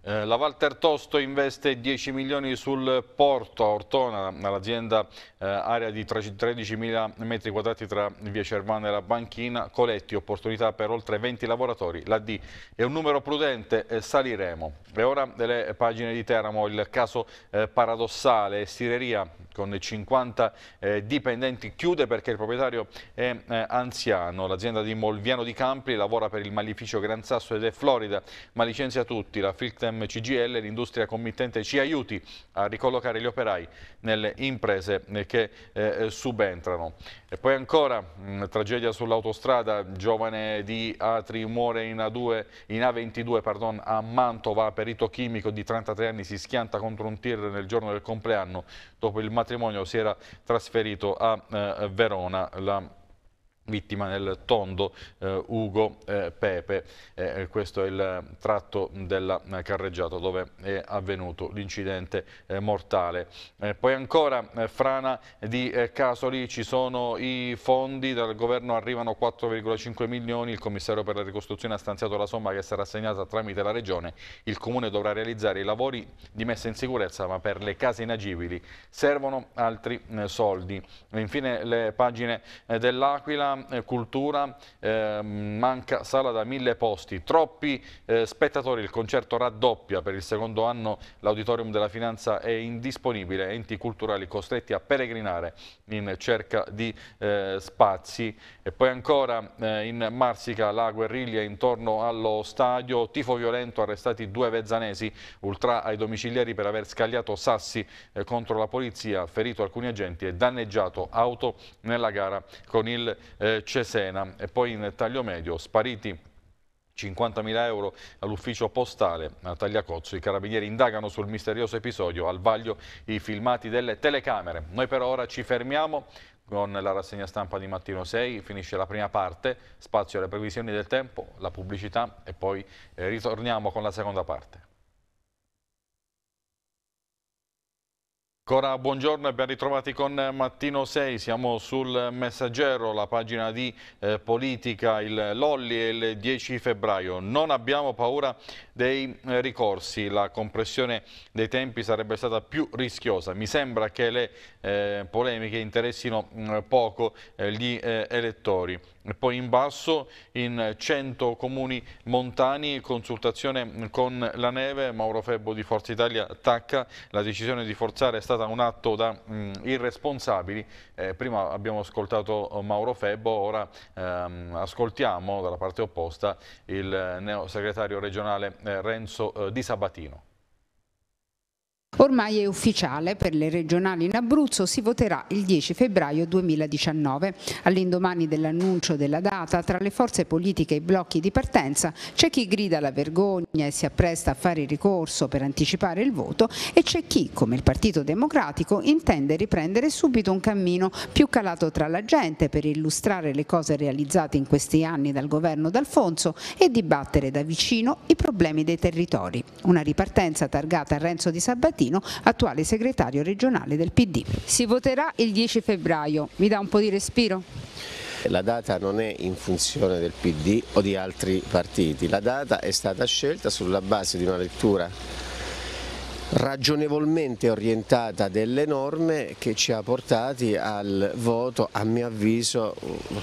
Speaker 1: Eh, la Walter Tosto investe 10 milioni sul porto a Ortona, nell'azienda eh, area di 13 mila metri quadrati tra via Cervana e la Banchina, Coletti, opportunità per oltre 20 lavoratori, la D è un numero prudente, eh, saliremo. E ora delle pagine di Teramo, il caso eh, paradossale, Stireria con 50 eh, dipendenti chiude perché il proprietario è anziano, l'azienda di Molviano di Campri lavora per il maleficio Gran Sasso ed è Florida, ma licenzia tutti, la Filtem Confcom CGL, l'industria committente ci aiuti a ricollocare gli operai nelle imprese che eh, subentrano. E poi ancora, mh, mm, tragedia sull'autostrada, giovane di Atri muore in, A2, in A22 pardon, a Mantova, perito chimico di 33 anni, si schianta contro un tir nel giorno del compleanno, dopo il matrimonio si era trasferito a eh, Verona. La vittima nel tondo eh, Ugo eh, Pepe. Eh, eh questo è il tratto della eh, carreggiata dove è avvenuto l'incidente eh, mortale. poi ancora frana di Casoli, ci sono i fondi, dal governo arrivano 4,5 milioni, il commissario per la ricostruzione ha stanziato la somma che sarà assegnata tramite la regione, il comune dovrà realizzare i lavori di messa in sicurezza ma per le case inagibili servono altri soldi. Infine le pagine dell'Aquila scuola, eh, cultura, ehm, manca sala da mille posti, troppi eh, spettatori, il concerto raddoppia per il secondo anno, l'auditorium della finanza è indisponibile, enti culturali costretti a peregrinare in cerca di eh, spazi e poi ancora in Marsica la guerriglia intorno allo stadio, tifo violento, arrestati due vezzanesi, ultra ai domiciliari per aver scagliato sassi contro la polizia, ferito alcuni agenti e danneggiato auto nella gara con il eh, Cesena e poi in taglio medio spariti 50.000 euro all'ufficio postale a Tagliacozzo. I carabinieri indagano sul misterioso episodio al vaglio i filmati delle telecamere. Noi per ora ci fermiamo con la rassegna stampa di mattino 6. Finisce la prima parte, spazio alle previsioni del tempo, la pubblicità e poi eh, ritorniamo con la seconda parte. Cora, buongiorno e ben ritrovati con Mattino 6. Siamo sul Messaggero, la pagina di eh, politica, il Lolli e il 10 febbraio. Non abbiamo paura dei eh, ricorsi, la compressione dei tempi sarebbe stata più rischiosa. Mi sembra che le eh, polemiche interessino mh, mm, poco eh, gli eh, elettori e poi in basso in 100 comuni montani, consultazione con la neve, Mauro Febbo di Forza Italia attacca, la decisione di forzare è stata un atto da mh, irresponsabili, eh, prima abbiamo ascoltato Mauro Febbo, ora ehm, ascoltiamo dalla parte opposta il eh, neo segretario regionale eh, Renzo eh, Di Sabatino.
Speaker 4: Ormai è ufficiale, per le regionali in Abruzzo si voterà il 10 febbraio 2019. All'indomani dell'annuncio della data, tra le forze politiche e i blocchi di partenza c'è chi grida la vergogna e si appresta a fare ricorso per anticipare il voto e c'è chi, come il Partito Democratico, intende riprendere subito un cammino più calato tra la gente per illustrare le cose realizzate in questi anni dal governo d'Alfonso e dibattere da vicino i problemi dei territori. Una ripartenza targata a Renzo di Sabatini Martino, attuale segretario regionale del PD. Si voterà il 10 febbraio, mi dà un po' di respiro?
Speaker 5: La data non è in funzione del PD o di altri partiti, la data è stata scelta sulla base di una lettura ragionevolmente orientata delle norme che ci ha portati al voto, a mio avviso,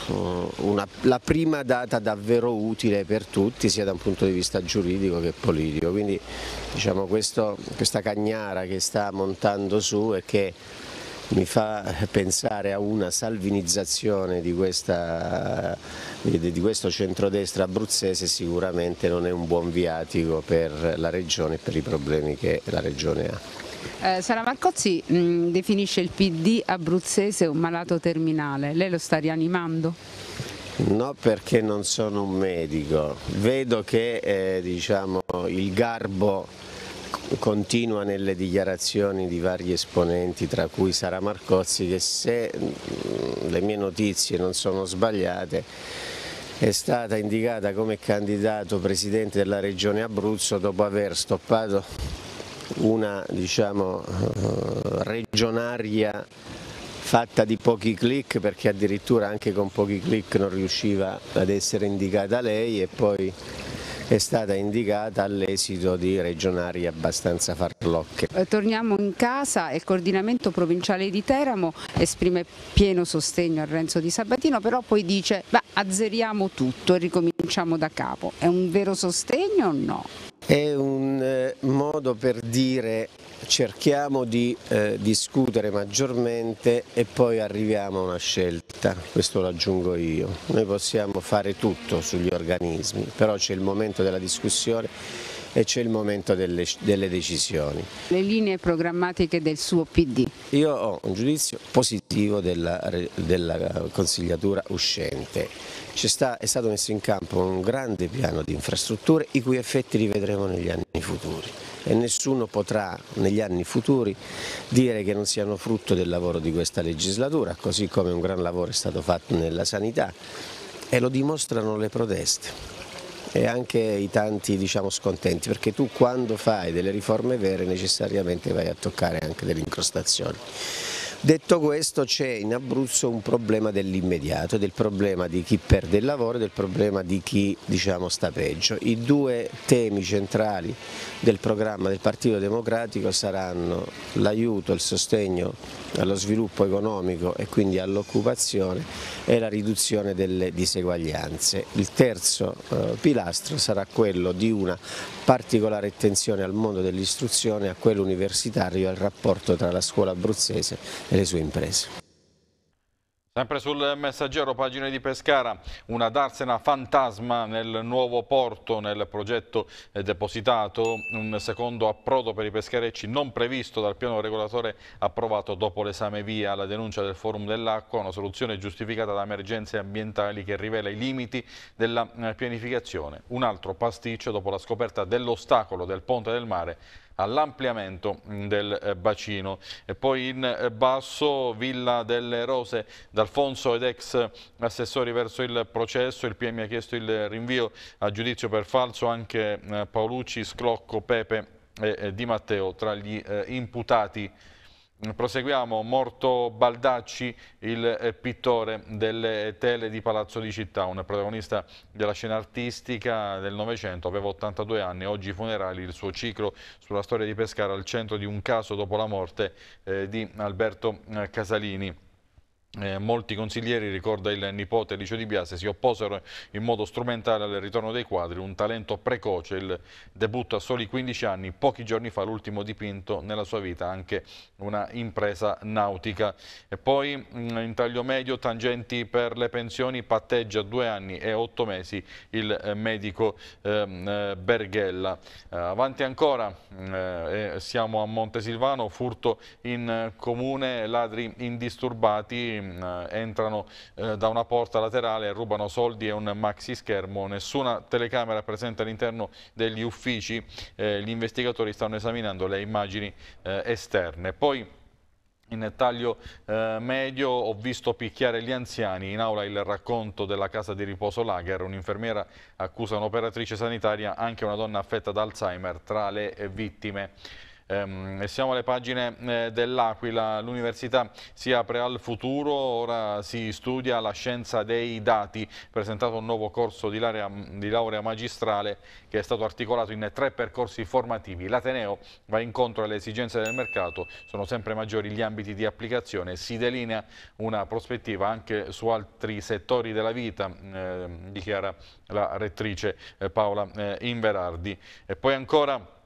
Speaker 5: uh, una, la prima data davvero utile per tutti, sia da un punto di vista giuridico che politico. Quindi diciamo, questo, questa cagnara che sta montando su e che mi fa pensare a una salvinizzazione di, questa, di questo centrodestra abruzzese sicuramente non è un buon viatico per la regione e per i problemi che la regione ha.
Speaker 4: Eh, Sara Marcozzi mh, mm, definisce il PD abruzzese un malato terminale, lei lo sta rianimando?
Speaker 5: No perché non sono un medico, vedo che eh, diciamo, il garbo continua nelle dichiarazioni di vari esponenti, tra cui Sara Marcozzi, che se mm, le mie notizie non sono sbagliate è stata indicata come candidato presidente della regione Abruzzo dopo aver stoppato una diciamo, eh, regionaria fatta di pochi click perché addirittura anche con pochi click non riusciva ad essere indicata lei e poi è stata indicata all'esito di regionari abbastanza farlocche. Eh,
Speaker 4: torniamo in casa e il coordinamento provinciale di Teramo esprime pieno sostegno a Renzo Di Sabatino, però poi dice beh, azzeriamo tutto e ricominciamo da capo. È un vero sostegno o
Speaker 5: no? È un eh, modo per dire cerchiamo di eh, discutere maggiormente e poi arriviamo a una scelta, questo lo aggiungo io. Noi possiamo fare tutto sugli organismi, però c'è il momento della discussione e c'è il momento delle, delle decisioni. Le linee programmatiche del suo PD? Io ho un giudizio positivo della, della consigliatura uscente. Sta, è stato messo in campo un grande piano di infrastrutture i cui effetti li vedremo negli anni futuri e nessuno potrà negli anni futuri dire che non siano frutto del lavoro di questa legislatura, così come un gran lavoro è stato fatto nella sanità e lo dimostrano le proteste e anche i tanti diciamo, scontenti, perché tu quando fai delle riforme vere necessariamente vai a toccare anche delle incrostazioni. Detto questo c'è in Abruzzo un problema dell'immediato, del problema di chi perde il lavoro e del problema di chi diciamo, sta peggio. I due temi centrali del programma del Partito Democratico saranno l'aiuto, il sostegno allo sviluppo economico e quindi all'occupazione e la riduzione delle diseguaglianze. Il terzo eh, pilastro sarà quello di una particolare attenzione al mondo dell'istruzione, a quello universitario e al rapporto tra la scuola abruzzese e le sue imprese.
Speaker 1: Sempre sul messaggero, pagine di Pescara, una darsena fantasma nel nuovo porto, nel progetto eh, depositato, un secondo approdo per i pescherecci non previsto dal piano regolatore approvato dopo l'esame via, la denuncia del forum dell'acqua, una soluzione giustificata da emergenze ambientali che rivela i limiti della eh, pianificazione. Un altro pasticcio dopo la scoperta dell'ostacolo del ponte del mare all'ampliamento mm, del eh, bacino. E poi in eh, basso Villa delle Rose d'Alfonso ed ex assessori verso il processo, il PM ha chiesto il rinvio a giudizio per falso anche eh, Paolucci, Sclocco, Pepe e Di Matteo tra gli imputati Proseguiamo, morto Baldacci, il eh, pittore delle tele di Palazzo di Città, un protagonista della scena artistica del Novecento, aveva 82 anni, oggi funerali, il suo ciclo sulla storia di Pescara al centro di un caso dopo la morte eh, di Alberto eh, Casalini. Eh, molti consiglieri, ricorda il nipote Licio Di Biase, si opposero in modo strumentale al ritorno dei quadri, un talento precoce, il debutto a soli 15 anni, pochi giorni fa l'ultimo dipinto nella sua vita, anche una impresa nautica. E poi mm, in taglio medio, tangenti per le pensioni, patteggia due anni e otto mesi il eh, medico ehm, eh, Berghella. Eh, avanti ancora, mm, eh, siamo a Montesilvano, furto in eh, comune, ladri indisturbati, mh, eh, entrano eh, da una porta laterale, rubano soldi e un maxi schermo. Nessuna telecamera presente all'interno degli uffici. Eh, gli investigatori stanno esaminando le immagini eh, esterne. Poi in taglio eh, medio ho visto picchiare gli anziani, in aula il racconto della casa di riposo Lager, un'infermiera accusa un'operatrice sanitaria, anche una donna affetta da Alzheimer tra le eh, vittime. Ehm, siamo alle pagine eh, dell'Aquila, l'università si apre al futuro, ora si studia la scienza dei dati, presentato un nuovo corso di laurea, di laurea magistrale che è stato articolato in tre percorsi formativi. L'Ateneo va incontro alle esigenze del mercato, sono sempre maggiori gli ambiti di applicazione, si delinea una prospettiva anche su altri settori della vita, eh, dichiara la rettrice eh, Paola eh, Inverardi. E poi ancora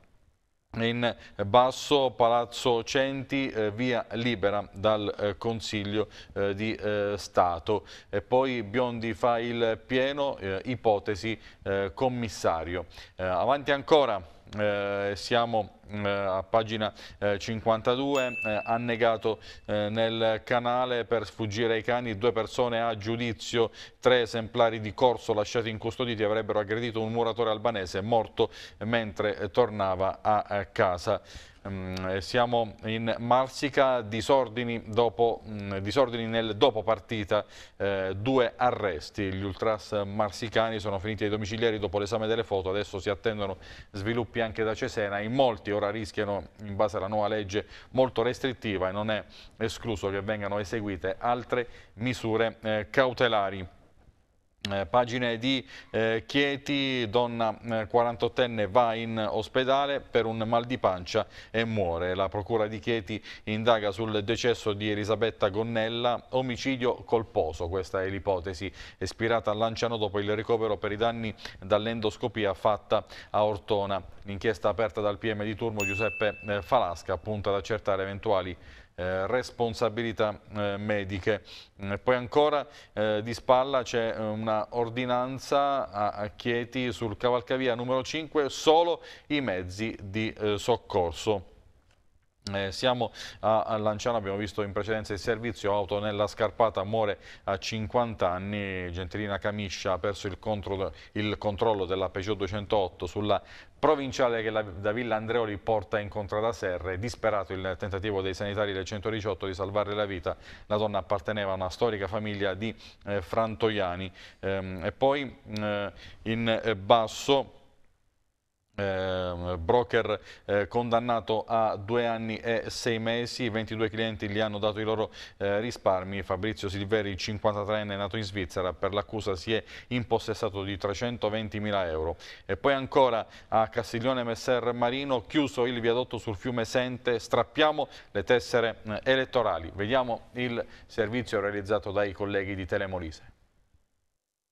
Speaker 1: in basso Palazzo Centi, eh, via libera dal eh, Consiglio eh, di eh, Stato. E poi Biondi fa il pieno, eh, ipotesi eh, commissario. avanti ancora eh, siamo eh, a pagina eh, 52, eh, annegato eh, nel canale per sfuggire ai cani, due persone a giudizio, tre esemplari di corso lasciati incustoditi avrebbero aggredito un muratore albanese morto mentre tornava a eh, casa. Ehm, eh, siamo in Marsica, disordini, dopo, mm, disordini nel dopo partita, eh, due arresti. Gli ultras marsicani sono finiti ai domiciliari dopo l'esame delle foto, adesso si attendono sviluppi anche da Cesena. In molti ora rischiano, in base alla nuova legge molto restrittiva e non è escluso che vengano eseguite altre misure eh, cautelari. Eh, pagine di eh, Chieti, donna eh, 48enne va in ospedale per un mal di pancia e muore. La procura di Chieti indaga sul decesso di Elisabetta Gonnella, omicidio colposo, questa è l'ipotesi espirata a Lanciano dopo il ricovero per i danni dall'endoscopia fatta a Ortona. L'inchiesta aperta dal PM di turno Giuseppe eh, Falasca punta ad accertare eventuali eh, responsabilità eh, mediche. Mm, poi ancora eh, di spalla c'è una ordinanza a Chieti sul cavalcavia numero 5, solo i mezzi di soccorso. Eh, siamo a, a, Lanciano, abbiamo visto in precedenza il servizio auto nella scarpata, muore a 50 anni, Gentilina Camiscia ha perso il, contro, il controllo della Peugeot 208 sulla provinciale che la, da Villa Andreoli porta in contrada serre. Disperato il tentativo dei sanitari del 118 di salvarle la vita, la donna apparteneva a una storica famiglia di eh, frantoiani. Ehm, e poi eh, in eh, basso Ehm, broker eh, condannato a due anni e sei mesi, 22 clienti gli hanno dato i loro eh, risparmi, Fabrizio Silveri, 53enne, nato in Svizzera, per l'accusa si è impossessato di 320 mila euro. E poi ancora a Castiglione Messer Marino, chiuso il viadotto sul fiume Sente, strappiamo le tessere eh, elettorali. Vediamo il servizio realizzato dai colleghi di Telemolise.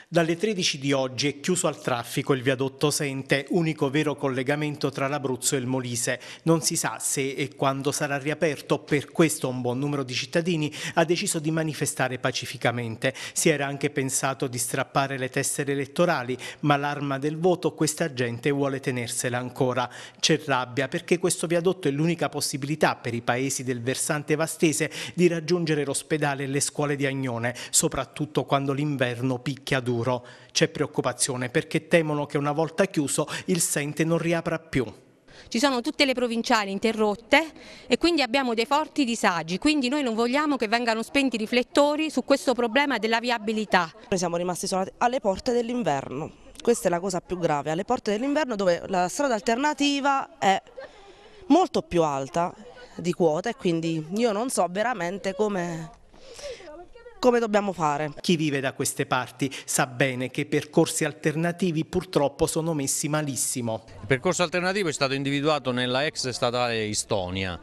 Speaker 2: Dalle 13 di oggi è chiuso al traffico il viadotto Sente, unico vero collegamento tra l'Abruzzo e il Molise. Non si sa se e quando sarà riaperto, per questo un buon numero di cittadini ha deciso di manifestare pacificamente. Si era anche pensato di strappare le tessere elettorali, ma l'arma del voto questa gente vuole tenersela ancora. C'è rabbia perché questo viadotto è l'unica possibilità per i paesi del versante vastese di raggiungere l'ospedale e le scuole di Agnone, soprattutto quando l'inverno picchia duro futuro c'è preoccupazione perché temono che una volta chiuso il sente non riapra più
Speaker 4: ci sono tutte le provinciali interrotte e quindi abbiamo dei forti disagi, quindi noi non vogliamo che vengano spenti i riflettori su questo problema della viabilità. Noi siamo rimasti solo alle porte dell'inverno, questa è la cosa più grave, alle porte dell'inverno dove la strada alternativa è molto più alta di quota e quindi io non so veramente come
Speaker 2: come dobbiamo fare. Chi vive da queste parti sa bene che i percorsi alternativi purtroppo sono messi malissimo.
Speaker 5: Il percorso alternativo è stato individuato nella ex statale Istonia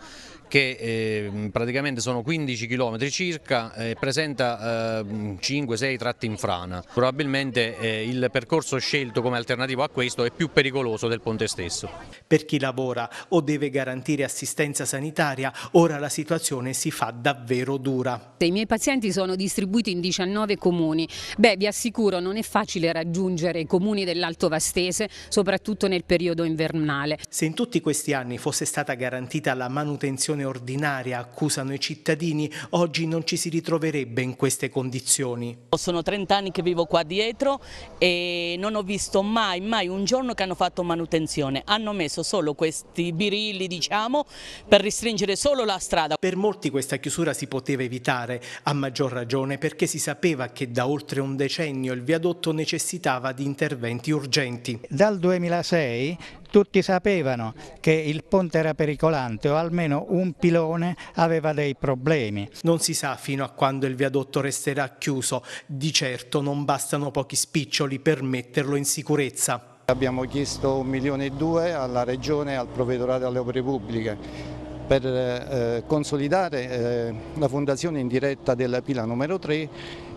Speaker 5: che eh, praticamente sono 15 km circa eh, e eh, presenta eh, 5-6 tratti in frana. Probabilmente eh, il percorso scelto come alternativo a questo è più
Speaker 2: pericoloso del ponte stesso. Per chi lavora o deve garantire assistenza sanitaria, ora la situazione si fa davvero dura.
Speaker 4: I miei pazienti sono distribuiti in 19
Speaker 2: comuni. Beh, vi assicuro, non è facile raggiungere i comuni dell'Alto Vastese, soprattutto nel periodo invernale. Se in tutti questi anni fosse stata garantita la manutenzione come ordinaria, accusano i cittadini, oggi non ci si ritroverebbe in queste condizioni. Sono 30 anni che vivo qua dietro e non ho visto mai, mai un giorno che hanno fatto manutenzione. Hanno messo solo questi birilli, diciamo, per restringere solo la strada. Per molti questa chiusura si poteva evitare, a maggior ragione perché si sapeva che da oltre un decennio il viadotto necessitava di interventi urgenti. Dal 2006 tutti sapevano che il ponte era pericolante o almeno un pilone aveva dei problemi. Non si sa fino a quando il viadotto resterà chiuso, di certo non bastano pochi spiccioli per metterlo in sicurezza. Abbiamo chiesto
Speaker 3: un milione e due alla Regione e al Provvedorato alle Opere Pubbliche per eh, consolidare eh, la fondazione in diretta della pila numero 3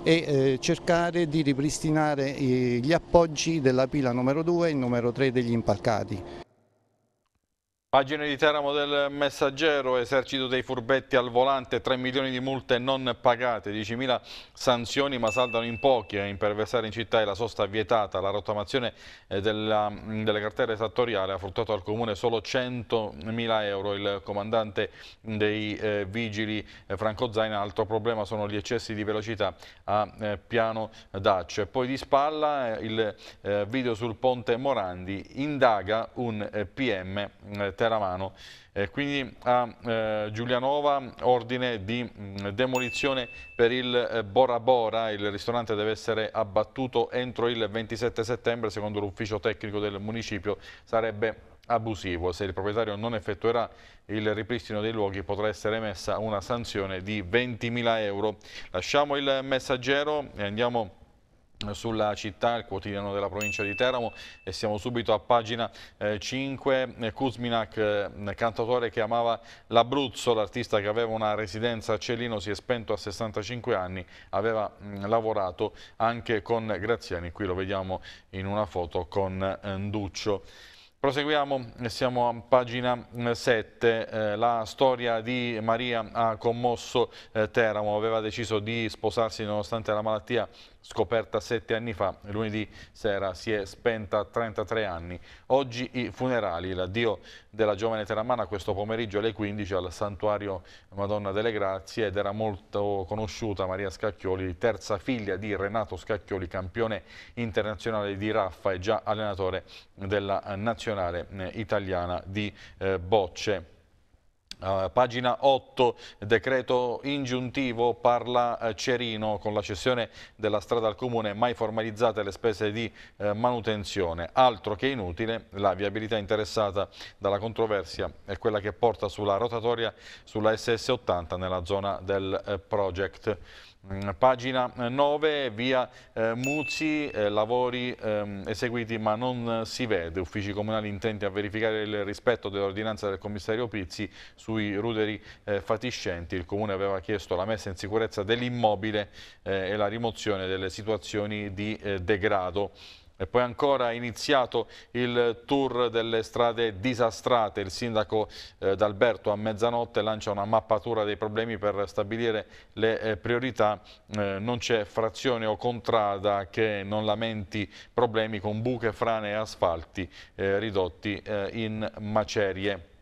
Speaker 3: e eh, cercare di ripristinare gli appoggi della pila numero 2 e numero 3 degli impalcati.
Speaker 1: Pagina di Teramo del Messaggero, esercito dei furbetti al volante, 3 milioni di multe non pagate, 10.000 sanzioni ma saldano in pochi, eh, imperversare in città è la sosta vietata, la rottamazione eh, della, delle cartelle esattoriali ha fruttato al Comune solo 100.000 euro, il comandante dei eh, vigili eh, Franco Zaina, altro problema sono gli eccessi di velocità a eh, piano Dacia. Poi di spalla eh, il video sul ponte Morandi, indaga un PM Teramano. Eh, quindi a eh, Giulianova ordine di mm, demolizione per il eh, Bora Bora, il ristorante deve essere abbattuto entro il 27 settembre, secondo l'ufficio tecnico del municipio sarebbe abusivo. Se il proprietario non effettuerà il ripristino dei luoghi potrà essere emessa una sanzione di 20.000 euro. Lasciamo il messaggero e andiamo sulla città, il quotidiano della provincia di Teramo e siamo subito a pagina eh, 5, Kuzminak, eh, cantatore che amava l'Abruzzo, l'artista che aveva una residenza a Cellino, si è spento a 65 anni, aveva mh, mm, lavorato anche con Graziani, qui lo vediamo in una foto con eh, Duccio Proseguiamo, siamo a pagina 7, eh, eh, la storia di Maria ha commosso eh, Teramo, aveva deciso di sposarsi nonostante la malattia scoperta sette anni fa, lunedì sera si è spenta a 33 anni. Oggi i funerali, l'addio della giovane Teramana questo pomeriggio alle 15 al santuario Madonna delle Grazie ed era molto conosciuta Maria Scacchioli, terza figlia di Renato Scacchioli, campione internazionale di Raffa e già allenatore della nazionale eh, italiana di eh, bocce. Eh, pagina 8, decreto ingiuntivo, parla eh, Cerino con la cessione della strada al comune, mai formalizzate le spese di uh, manutenzione. Altro che inutile, la viabilità interessata dalla controversia è quella che porta sulla rotatoria sulla SS80 nella zona del project. Mm, pagina 9, eh, via eh, Muzzi, eh, lavori ehm, eseguiti ma non eh, si vede. Uffici comunali intenti a verificare il rispetto dell'ordinanza del commissario Pizzi sui ruderi eh, fatiscenti. Il Comune aveva chiesto la messa in sicurezza dell'immobile eh, e la rimozione delle situazioni di degrado. E poi ancora è iniziato il tour delle strade disastrate. Il sindaco eh, D'Alberto a mezzanotte lancia una mappatura dei problemi per stabilire le eh, priorità. Eh, non c'è frazione o contrada che non lamenti problemi con buche, frane e asfalti eh, ridotti eh, in macerie.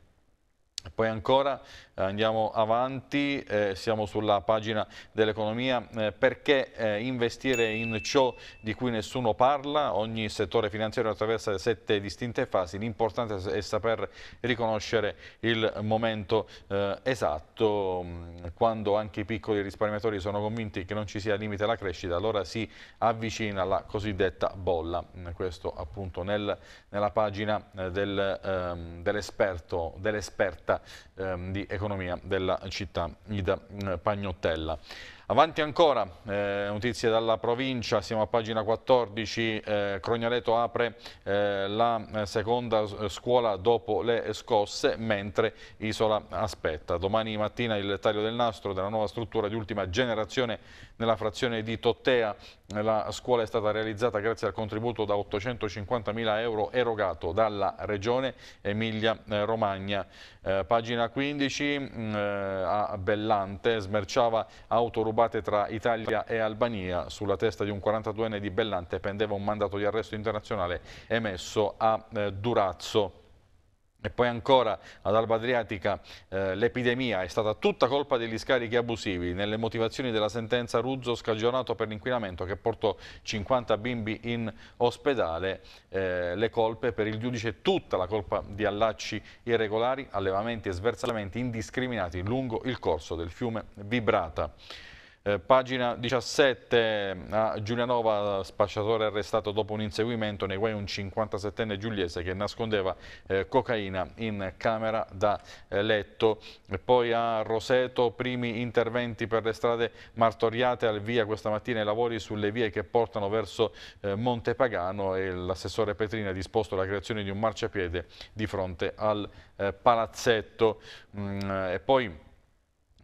Speaker 1: Poi ancora eh, andiamo avanti, eh, siamo sulla pagina dell'economia, eh, perché eh, investire in ciò di cui nessuno parla, ogni settore finanziario attraversa sette distinte fasi, l'importante è saper riconoscere il momento eh, esatto, quando anche i piccoli risparmiatori sono convinti che non ci sia limite alla crescita, allora si avvicina la cosiddetta bolla, questo appunto nel, nella pagina eh, del, ehm, dell'esperto, dell'esperta giornata ehm, di economia della città Ida Pagnottella. Avanti ancora, eh, notizie dalla provincia, siamo a pagina 14, eh, Crognareto apre eh, la eh, seconda scuola dopo le scosse, mentre Isola aspetta. Domani mattina il taglio del nastro della nuova struttura di ultima generazione nella frazione di Tottea. La scuola è stata realizzata grazie al contributo da 850.000 euro erogato dalla Regione Emilia-Romagna. Eh, eh, pagina 15 mh, mm, eh, a Bellante smerciava auto rubate tra Italia e Albania. Sulla testa di un 42enne di Bellante pendeva un mandato di arresto internazionale emesso a eh, Durazzo. E poi ancora ad Alba Adriatica eh, l'epidemia è stata tutta colpa degli scarichi abusivi. Nelle motivazioni della sentenza Ruzzo scagionato per l'inquinamento che portò 50 bimbi in ospedale, eh, le colpe per il giudice, tutta la colpa di allacci irregolari, allevamenti e sversamenti indiscriminati lungo il corso del fiume Vibrata. Eh, pagina 17 a Giulianova, spacciatore arrestato dopo un inseguimento nei guai un 57enne giuliese che nascondeva eh, cocaina in camera da eh, letto. E poi a Roseto, primi interventi per le strade martoriate al via questa mattina i lavori sulle vie che portano verso eh, Monte Pagano e l'assessore Petrini ha disposto la creazione di un marciapiede di fronte al eh, palazzetto. Mm, eh, e poi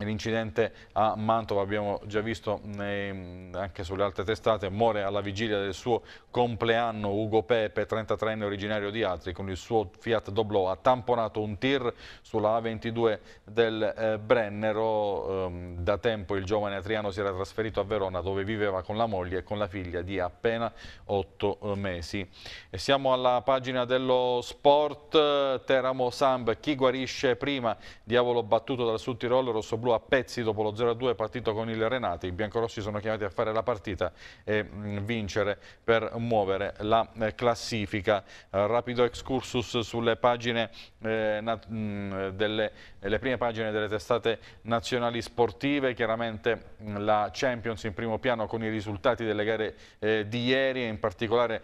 Speaker 1: L'incidente a Mantova, abbiamo già visto eh, anche sulle altre testate, muore alla vigilia del suo compleanno Ugo Pepe, 33enne originario di Atri, con il suo Fiat Doblò ha tamponato un tir sulla A22 del eh, Brennero. Eh, da tempo il giovane atriano si era trasferito a Verona dove viveva con la moglie e con la figlia di appena 8 eh, mesi. E siamo alla pagina dello sport, Teramo Samb, chi guarisce prima? Diavolo battuto dal Sud Tirol, Rosso Rossoblu a pezzi dopo lo 0-2 partito con il Renati. I biancorossi sono chiamati a fare la partita e mm, vincere per muovere la eh, classifica. Eh, rapido excursus sulle pagine eh, mm, delle le prime pagine delle testate nazionali sportive, chiaramente mm, la Champions in primo piano con i risultati delle gare di ieri e in particolare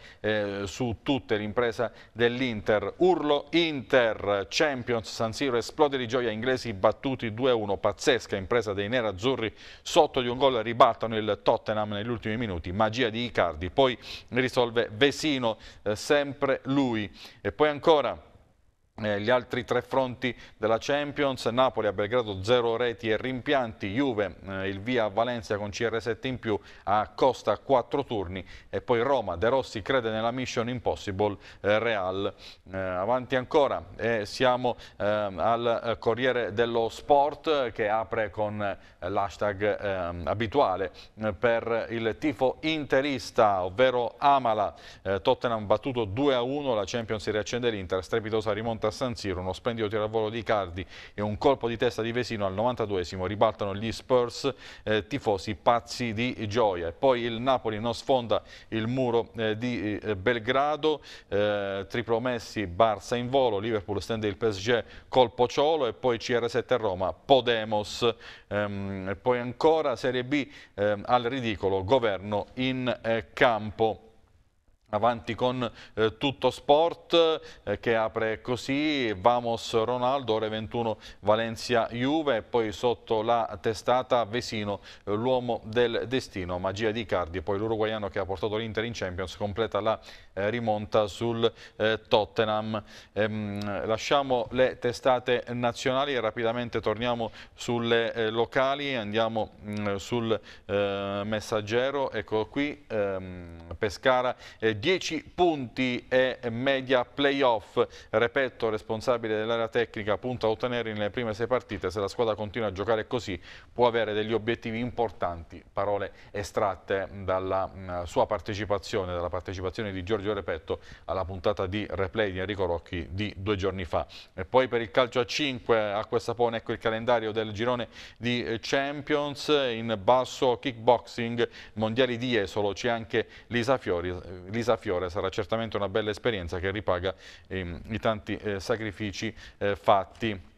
Speaker 1: su tutte l'impresa dell'Inter. Urlo Inter, Champions, San Siro esplode di gioia, inglesi battuti 2-1, pazzesco pazzesca impresa dei nerazzurri sotto di un gol ribaltano il Tottenham negli ultimi minuti, magia di Icardi, poi risolve Vesino, eh, sempre lui e poi ancora eh, gli altri tre fronti della Champions, Napoli a Belgrado zero reti e rimpianti, Juve eh, il via a Valencia con CR7 in più, a Costa quattro turni e poi Roma, De Rossi crede nella mission impossible eh, Real. Eh, avanti ancora e eh, siamo eh, al Corriere dello Sport che apre con l'hashtag abituale per il tifo interista, ovvero Amala, Tottenham battuto 2-1, la Champions si riaccende l'Inter, strepitosa rimonta a San Siro, uno splendido tiravolo di Cardi e un colpo di testa di Vesino al 92esimo ribaltano gli Spurs eh, tifosi pazzi di gioia. E poi il Napoli non sfonda il muro eh, di eh, Belgrado, eh, triplo Messi, Barça in volo, Liverpool stende il PSG col Pociolo e poi CR7 Roma, Podemos. Ehm, poi ancora Serie B ehm, al ridicolo, governo in eh, campo. Avanti con eh, tutto sport eh, che apre così, Vamos Ronaldo, ore 21 Valencia Juve, poi sotto la testata Vesino, eh, l'uomo del destino, magia di Cardi, poi l'uruguaiano che ha portato l'Inter in Champions, completa la eh, rimonta sul eh, Tottenham. Ehm, lasciamo le testate nazionali e rapidamente torniamo sulle eh, locali, andiamo mm, sul messaggero, ecco qui ehm, Pescara 10 punti e media playoff, Repetto responsabile dell'area tecnica punta a ottenere nelle prime sei partite, se la squadra continua a giocare così può avere degli obiettivi importanti, parole estratte dalla mm, sua partecipazione, dalla partecipazione di Giorgio Sergio Repetto alla puntata di replay di Enrico Rocchi di due giorni fa. E poi per il calcio a 5 a questa pone ecco il calendario del girone di eh, Champions in basso kickboxing mondiali di Esolo c'è anche Lisa Fiori eh, Lisa Fiore sarà certamente una bella esperienza che ripaga ehm, i tanti eh, sacrifici eh, fatti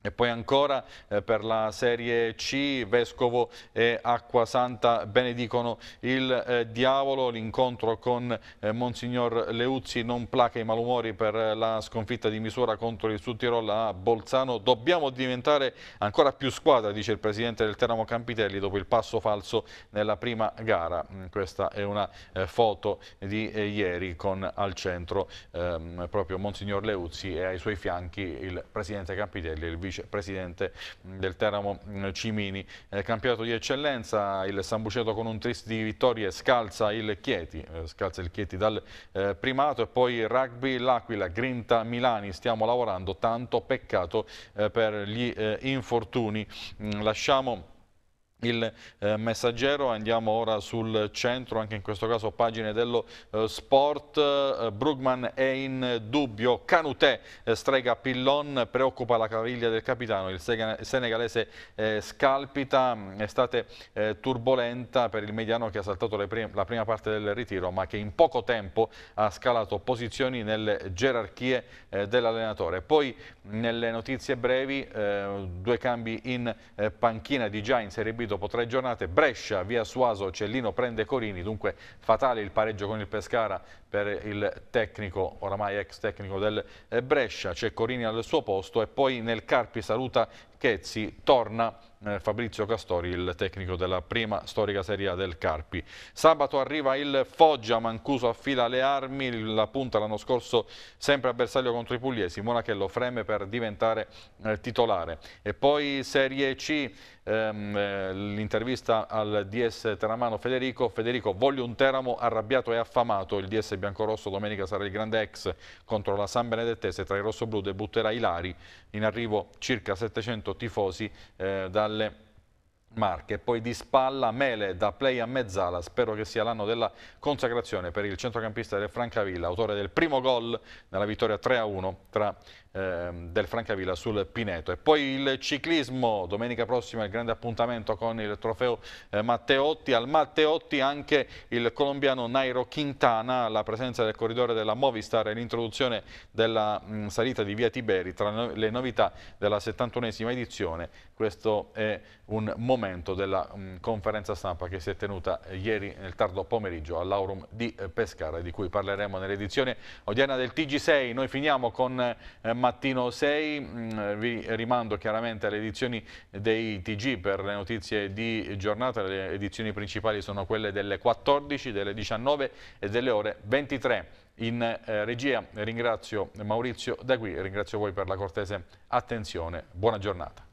Speaker 1: e poi ancora eh, per la Serie C, Vescovo e Acqua Santa benedicono il eh, diavolo, l'incontro con eh, Monsignor Leuzzi non placa i malumori per eh, la sconfitta di misura contro il Sud Tirol a Bolzano. Dobbiamo diventare ancora più squadra, dice il presidente del Teramo Campitelli, dopo il passo falso nella prima gara. Mm, questa è una eh, foto di eh, ieri con al centro ehm, proprio Monsignor Leuzzi e ai suoi fianchi il presidente Campitelli il vice vicepresidente del Teramo mm, Cimini. Nel eh, campionato di eccellenza il San Buceto con un trist di vittorie scalza il Chieti, eh, scalza il Chieti dal eh, primato e poi rugby L'Aquila, Grinta Milani, stiamo lavorando tanto, peccato per gli infortuni. Mm, lasciamo il eh, messaggero, andiamo ora sul centro, anche in questo caso pagine dello eh, sport, eh, Brugman è in dubbio, Canutè eh, strega Pillon, preoccupa la caviglia del capitano, il senegalese eh, scalpita, estate eh, turbolenta per il mediano che ha saltato prim la prima parte del ritiro ma che in poco tempo ha scalato posizioni nelle gerarchie dell'allenatore. Poi nelle notizie brevi due cambi in panchina di già in Serie B dopo tre giornate, Brescia, via Suaso, Cellino prende Corini, dunque fatale il pareggio con il Pescara per il tecnico, oramai ex tecnico del eh, Brescia, c'è Corini al suo posto e poi nel Carpi saluta Chezzi, torna eh, Fabrizio Castori, il tecnico della prima storica Serie del Carpi. Sabato arriva il Foggia, Mancuso affila le armi, la punta l'anno scorso sempre avversario contro i pugliesi, Monachello freme per diventare eh, titolare. E poi Serie C, ehm, eh, l'intervista al DS Teramano Federico. Federico, voglio un Teramo arrabbiato e affamato. Il DS biancorosso domenica sarà il grande ex contro la San Benedettese. Tra i rossoblù debutterà Lari. In arrivo circa 700 tifosi eh, dalle Marche, poi di spalla Mele da play a mezzala, spero che sia l'anno della consacrazione per il centrocampista del Francavilla, autore del primo gol nella vittoria 3-1 tra Ehm, del Francavilla sul Pineto. E poi il ciclismo, domenica prossima il grande appuntamento con il trofeo eh, Matteotti, al Matteotti anche il colombiano Nairo Quintana, la presenza del corridore della Movistar e l'introduzione della mm, salita di Via Tiberi tra le novità della 71esima edizione. Questo è un momento della mm, conferenza stampa che si è tenuta ieri nel tardo pomeriggio all'Aurum di eh, Pescara, di cui parleremo nell'edizione odierna del TG6. Noi finiamo con eh, mattino 6. Mm, vi rimando chiaramente alle edizioni dei TG per le notizie di giornata. Le edizioni principali sono quelle delle 14, delle 19 e delle ore 23. In eh, regia ringrazio Maurizio Daguì, ringrazio voi per la cortese attenzione. Buona giornata.